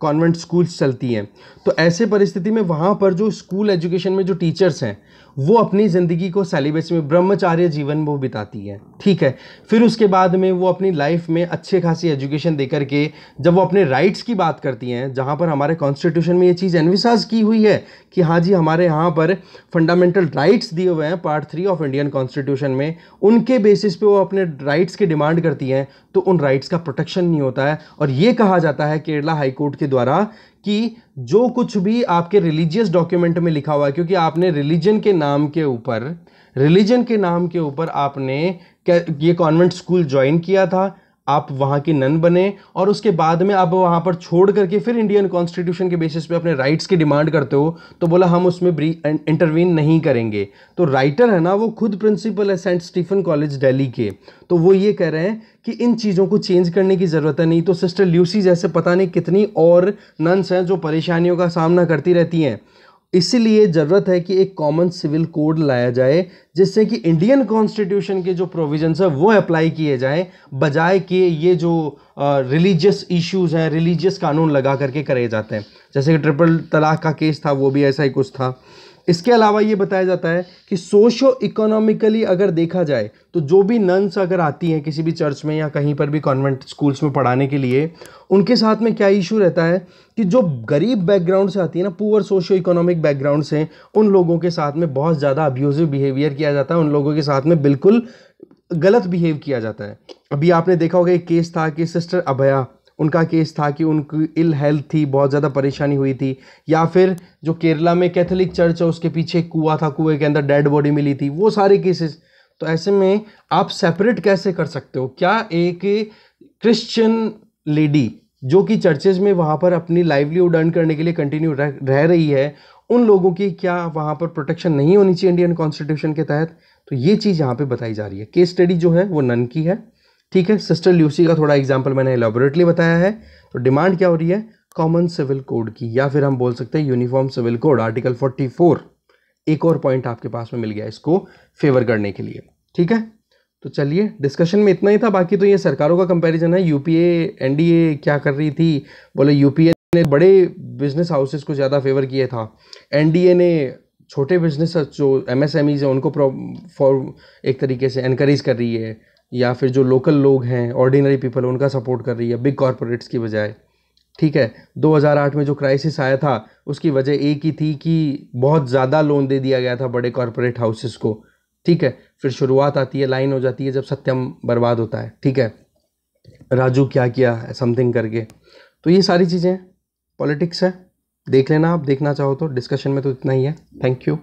कॉन्वेंट स्कूल्स चलती हैं तो ऐसे परिस्थिति में वहाँ पर जो स्कूल एजुकेशन में जो टीचर्स हैं वो अपनी ज़िंदगी को सेलिब्रेसी में ब्रह्मचार्य जीवन वो बिताती है ठीक है फिर उसके बाद में वो अपनी लाइफ में अच्छे खासी एजुकेशन दे करके जब वो अपने राइट्स की बात करती हैं जहाँ पर हमारे कॉन्स्टिट्यूशन में ये चीज़ एनविसाज की हुई है कि हाँ जी हमारे यहाँ पर फंडामेंटल राइट्स दिए हुए हैं part three of Indian constitution में उनके बेसिस पे वो अपने राइट्स की डिमांड करती हैं तो उन राइट्स का प्रोटेक्शन नहीं होता है और ये कहा जाता है केरला हाईकोर्ट के द्वारा कि जो कुछ भी आपके रिलीजियस डॉक्यूमेंट में लिखा हुआ है क्योंकि आपने रिलीजन के नाम के ऊपर रिलीजन के नाम के ऊपर आपने ये कॉन्वेंट स्कूल ज्वाइन किया था आप वहाँ की नन बने और उसके बाद में आप वहाँ पर छोड़ करके फिर इंडियन कॉन्स्टिट्यूशन के बेसिस पे अपने राइट्स की डिमांड करते हो तो बोला हम उसमें इंटरवीन नहीं करेंगे तो राइटर है ना वो खुद प्रिंसिपल है सेंट स्टीफन कॉलेज दिल्ली के तो वो ये कह रहे हैं कि इन चीज़ों को चेंज करने की ज़रूरत है नहीं तो सिस्टर ल्यूसी जैसे पता नहीं कितनी और नन्स हैं जो परेशानियों का सामना करती रहती हैं इसीलिए ज़रूरत है कि एक कॉमन सिविल कोड लाया जाए जिससे कि इंडियन कॉन्स्टिट्यूशन के जो प्रोविजंस है वो अप्लाई किए जाएं बजाय कि ये जो रिलीजियस इश्यूज हैं रिलीजियस कानून लगा करके करे जाते हैं जैसे कि ट्रिपल तलाक का केस था वो भी ऐसा ही कुछ था इसके अलावा ये बताया जाता है कि सोशो इकोनॉमिकली अगर देखा जाए तो जो भी नन्स अगर आती हैं किसी भी चर्च में या कहीं पर भी कॉन्वेंट स्कूल्स में पढ़ाने के लिए उनके साथ में क्या इशू रहता है कि जो गरीब बैकग्राउंड से आती है ना पुअर सोशो इकोनॉमिक बैकग्राउंड से उन लोगों के साथ में बहुत ज़्यादा अब्यूज़िव बिहेवियर किया जाता है उन लोगों के साथ में बिल्कुल गलत बिहेव किया जाता है अभी आपने देखा होगा एक केस था कि सिस्टर अभया उनका केस था कि उनकी इल हेल्थ थी बहुत ज़्यादा परेशानी हुई थी या फिर जो केरला में कैथोलिक चर्च है उसके पीछे कुआ था कुएं के अंदर डेड बॉडी मिली थी वो सारे केसेस तो ऐसे में आप सेपरेट कैसे कर सकते हो क्या एक क्रिश्चियन लेडी जो कि चर्चेज में वहाँ पर अपनी लाइवलीहुड अर्न करने के लिए कंटिन्यू रह, रह रही है उन लोगों की क्या वहाँ पर प्रोटेक्शन नहीं होनी चाहिए इंडियन कॉन्स्टिट्यूशन के तहत तो ये चीज़ यहाँ पे बताई जा रही है केस स्टडी जो है वो नन की है ठीक है सिस्टर ल्यूसी का थोड़ा एग्जाम्पल मैंने एलोबोरेटली बताया है तो डिमांड क्या हो रही है कॉमन सिविल कोड की या फिर हम बोल सकते हैं यूनिफॉर्म सिविल कोड आर्टिकल 44 एक और पॉइंट आपके पास में मिल गया इसको फेवर करने के लिए ठीक है तो चलिए डिस्कशन में इतना ही था बाकी तो ये सरकारों का कंपैरिजन है यूपीए एनडीए क्या कर रही थी बोले यूपीए ने बड़े बिजनेस हाउसेस को ज़्यादा फेवर किया था एनडीए ने छोटे बिजनेस जो एमएसएमईज e हैं उनको फॉर एक तरीके से इनक्रेज कर रही है या फिर जो लोकल लोग हैं ऑर्डिनरी पीपल उनका सपोर्ट कर रही है बिग कॉरपोरेट्स की बजाय ठीक है 2008 में जो क्राइसिस आया था उसकी वजह एक ही थी कि बहुत ज़्यादा लोन दे दिया गया था बड़े कॉरपोरेट हाउसेस को ठीक है फिर शुरुआत आती है लाइन हो जाती है जब सत्यम बर्बाद होता है ठीक है राजू क्या किया समथिंग करके तो ये सारी चीज़ें पॉलिटिक्स है देख लेना आप देखना चाहो तो डिस्कशन में तो इतना ही है थैंक यू